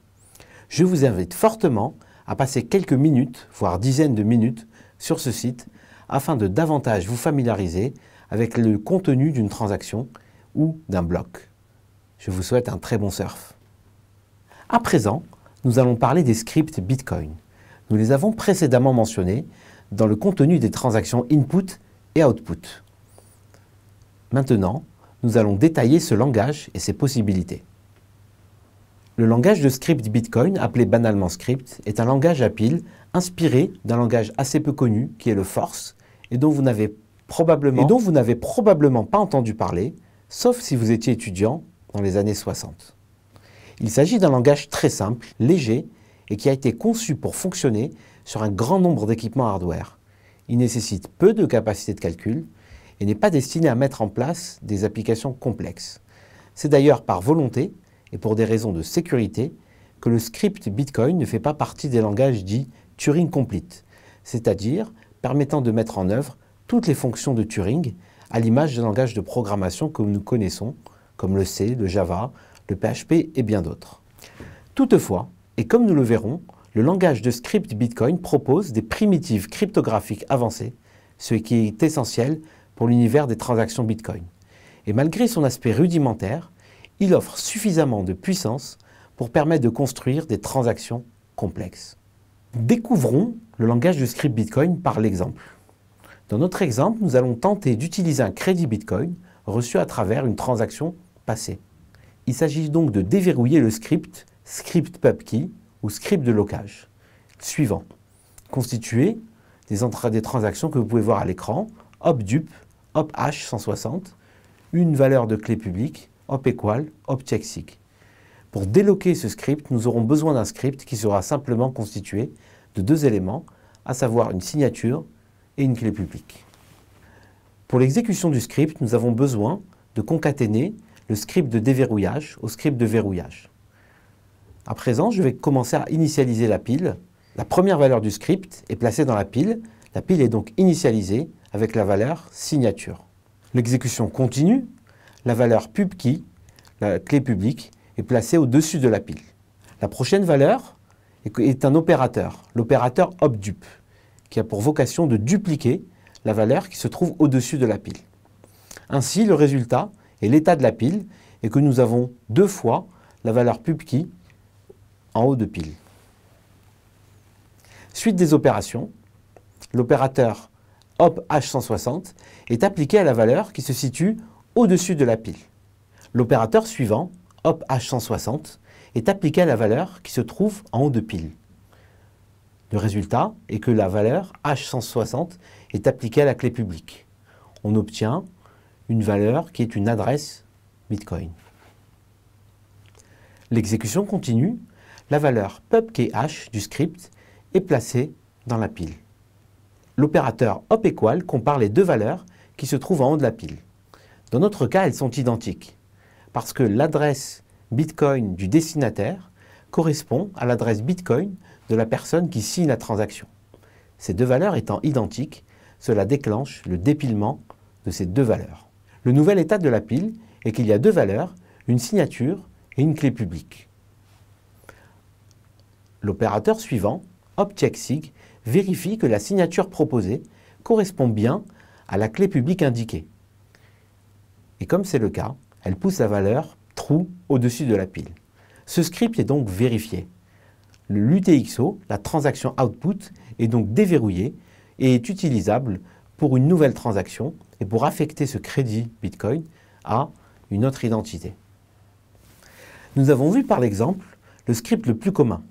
Je vous invite fortement à passer quelques minutes, voire dizaines de minutes, sur ce site afin de davantage vous familiariser avec le contenu d'une transaction ou d'un bloc. Je vous souhaite un très bon surf. À présent, nous allons parler des scripts Bitcoin. Nous les avons précédemment mentionnés dans le contenu des transactions input et output. Maintenant, nous allons détailler ce langage et ses possibilités. Le langage de script Bitcoin, appelé banalement script, est un langage à pile inspiré d'un langage assez peu connu qui est le force et dont vous n'avez probablement, et dont vous n'avez probablement pas entendu parler, sauf si vous étiez étudiant dans les années 60. Il s'agit d'un langage très simple, léger, et qui a été conçu pour fonctionner sur un grand nombre d'équipements hardware. Il nécessite peu de capacités de calcul et n'est pas destiné à mettre en place des applications complexes. C'est d'ailleurs par volonté et pour des raisons de sécurité que le script Bitcoin ne fait pas partie des langages dits Turing complete, c'est-à-dire permettant de mettre en œuvre toutes les fonctions de Turing à l'image des langages de programmation que nous connaissons, comme le C, le Java le PHP et bien d'autres. Toutefois, et comme nous le verrons, le langage de script Bitcoin propose des primitives cryptographiques avancées, ce qui est essentiel pour l'univers des transactions Bitcoin. Et malgré son aspect rudimentaire, il offre suffisamment de puissance pour permettre de construire des transactions complexes. Découvrons le langage de script Bitcoin par l'exemple. Dans notre exemple, nous allons tenter d'utiliser un crédit Bitcoin reçu à travers une transaction passée. Il s'agit donc de déverrouiller le script, script pubkey ou script de locage. Suivant, constitué des, des transactions que vous pouvez voir à l'écran, op dupe, op hash 160, une valeur de clé publique, op equal, hop checksig. Pour déloquer ce script, nous aurons besoin d'un script qui sera simplement constitué de deux éléments, à savoir une signature et une clé publique. Pour l'exécution du script, nous avons besoin de concaténer le script de déverrouillage au script de verrouillage. À présent, je vais commencer à initialiser la pile. La première valeur du script est placée dans la pile. La pile est donc initialisée avec la valeur signature. L'exécution continue. La valeur pubkey, la clé publique, est placée au-dessus de la pile. La prochaine valeur est un opérateur, l'opérateur obdup, qui a pour vocation de dupliquer la valeur qui se trouve au-dessus de la pile. Ainsi, le résultat et l'état de la pile, et que nous avons deux fois la valeur publique en haut de pile. Suite des opérations, l'opérateur op H160 est appliqué à la valeur qui se situe au-dessus de la pile. L'opérateur suivant, op H160, est appliqué à la valeur qui se trouve en haut de pile. Le résultat est que la valeur H160 est appliquée à la clé publique. On obtient une valeur qui est une adresse Bitcoin. L'exécution continue, la valeur pubkh du script est placée dans la pile. L'opérateur équal compare les deux valeurs qui se trouvent en haut de la pile. Dans notre cas, elles sont identiques, parce que l'adresse Bitcoin du destinataire correspond à l'adresse Bitcoin de la personne qui signe la transaction. Ces deux valeurs étant identiques, cela déclenche le dépilement de ces deux valeurs le nouvel état de la pile est qu'il y a deux valeurs, une signature et une clé publique. L'opérateur suivant, ObjectSig, vérifie que la signature proposée correspond bien à la clé publique indiquée. Et comme c'est le cas, elle pousse la valeur true au-dessus de la pile. Ce script est donc vérifié. L'UTXO, la transaction output, est donc déverrouillée et est utilisable pour une nouvelle transaction pour affecter ce crédit Bitcoin à une autre identité. Nous avons vu par l'exemple le script le plus commun,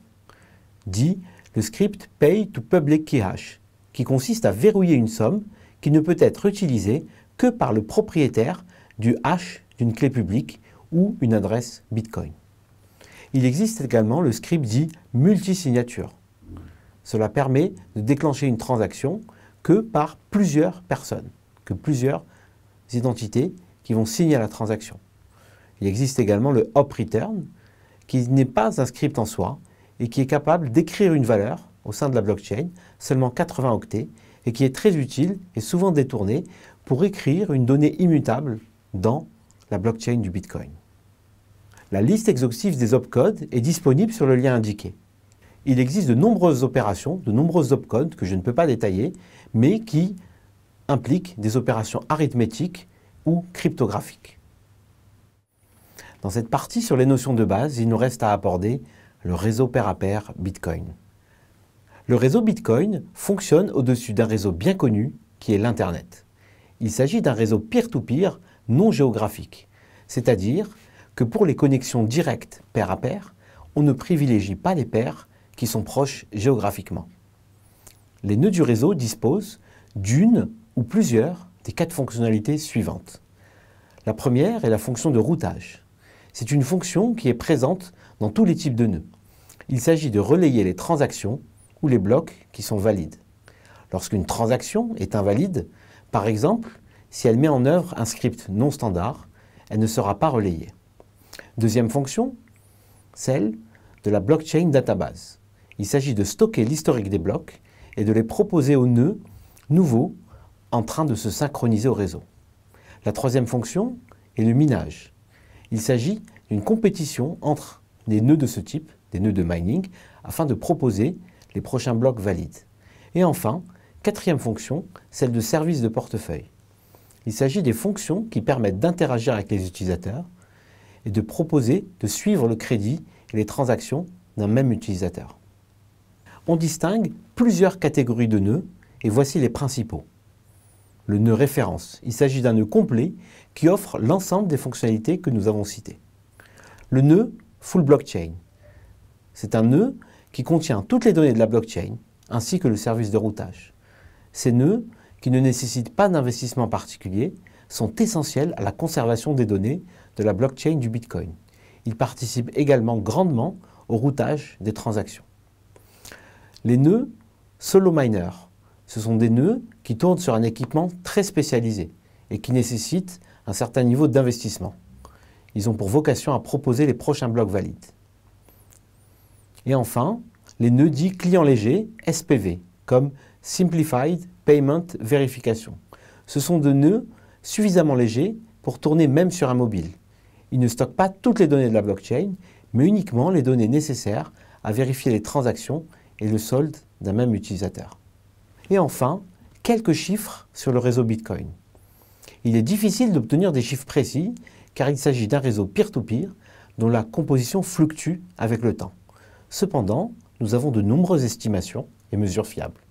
dit le script Pay to Public Key Hash, qui consiste à verrouiller une somme qui ne peut être utilisée que par le propriétaire du hash d'une clé publique ou une adresse Bitcoin. Il existe également le script dit multisignature. Cela permet de déclencher une transaction que par plusieurs personnes que plusieurs identités qui vont signer la transaction. Il existe également le op return, qui n'est pas un script en soi et qui est capable d'écrire une valeur au sein de la blockchain, seulement 80 octets, et qui est très utile et souvent détourné pour écrire une donnée immutable dans la blockchain du Bitcoin. La liste exhaustive des opcodes est disponible sur le lien indiqué. Il existe de nombreuses opérations, de nombreux opcodes que je ne peux pas détailler, mais qui implique des opérations arithmétiques ou cryptographiques. Dans cette partie sur les notions de base, il nous reste à aborder le réseau pair-à-pair Bitcoin. Le réseau Bitcoin fonctionne au-dessus d'un réseau bien connu qui est l'Internet. Il s'agit d'un réseau peer-to-peer non géographique, c'est-à-dire que pour les connexions directes pair à pair, on ne privilégie pas les paires qui sont proches géographiquement. Les nœuds du réseau disposent d'une ou plusieurs des quatre fonctionnalités suivantes. La première est la fonction de routage. C'est une fonction qui est présente dans tous les types de nœuds. Il s'agit de relayer les transactions ou les blocs qui sont valides. Lorsqu'une transaction est invalide, par exemple, si elle met en œuvre un script non standard, elle ne sera pas relayée. Deuxième fonction, celle de la blockchain database. Il s'agit de stocker l'historique des blocs et de les proposer aux nœuds nouveaux en train de se synchroniser au réseau. La troisième fonction est le minage. Il s'agit d'une compétition entre des nœuds de ce type, des nœuds de mining, afin de proposer les prochains blocs valides. Et enfin, quatrième fonction, celle de service de portefeuille. Il s'agit des fonctions qui permettent d'interagir avec les utilisateurs et de proposer de suivre le crédit et les transactions d'un même utilisateur. On distingue plusieurs catégories de nœuds et voici les principaux le nœud référence. Il s'agit d'un nœud complet qui offre l'ensemble des fonctionnalités que nous avons citées. Le nœud full blockchain. C'est un nœud qui contient toutes les données de la blockchain ainsi que le service de routage. Ces nœuds, qui ne nécessitent pas d'investissement particulier, sont essentiels à la conservation des données de la blockchain du Bitcoin. Ils participent également grandement au routage des transactions. Les nœuds solo miner, ce sont des nœuds qui tournent sur un équipement très spécialisé et qui nécessite un certain niveau d'investissement. Ils ont pour vocation à proposer les prochains blocs valides. Et enfin, les nœuds dits clients légers, SPV, comme Simplified Payment Verification. Ce sont de nœuds suffisamment légers pour tourner même sur un mobile. Ils ne stockent pas toutes les données de la blockchain, mais uniquement les données nécessaires à vérifier les transactions et le solde d'un même utilisateur. Et enfin, quelques chiffres sur le réseau Bitcoin. Il est difficile d'obtenir des chiffres précis car il s'agit d'un réseau peer-to-peer dont la composition fluctue avec le temps. Cependant, nous avons de nombreuses estimations et mesures fiables.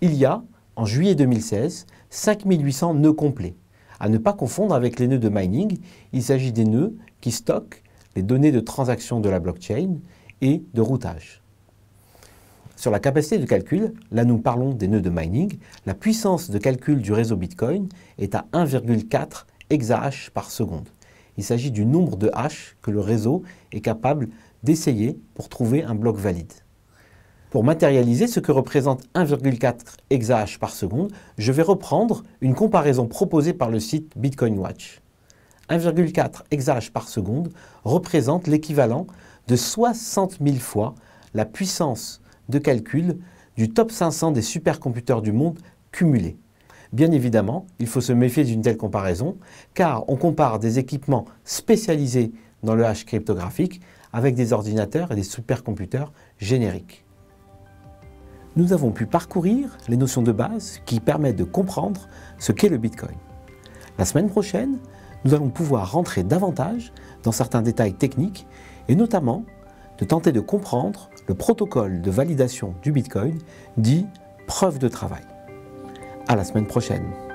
Il y a, en juillet 2016, 5800 nœuds complets. À ne pas confondre avec les nœuds de mining, il s'agit des nœuds qui stockent les données de transactions de la blockchain et de routage. Sur la capacité de calcul, là nous parlons des nœuds de mining, la puissance de calcul du réseau Bitcoin est à 1,4 exahash par seconde. Il s'agit du nombre de H que le réseau est capable d'essayer pour trouver un bloc valide. Pour matérialiser ce que représente 1,4 exahash par seconde, je vais reprendre une comparaison proposée par le site Bitcoin Watch. 1,4 exahash par seconde représente l'équivalent de 60 000 fois la puissance de calcul du top 500 des supercomputers du monde cumulés. Bien évidemment, il faut se méfier d'une telle comparaison, car on compare des équipements spécialisés dans le hash cryptographique avec des ordinateurs et des supercomputers génériques. Nous avons pu parcourir les notions de base qui permettent de comprendre ce qu'est le Bitcoin. La semaine prochaine, nous allons pouvoir rentrer davantage dans certains détails techniques et notamment de tenter de comprendre le protocole de validation du Bitcoin dit preuve de travail. À la semaine prochaine.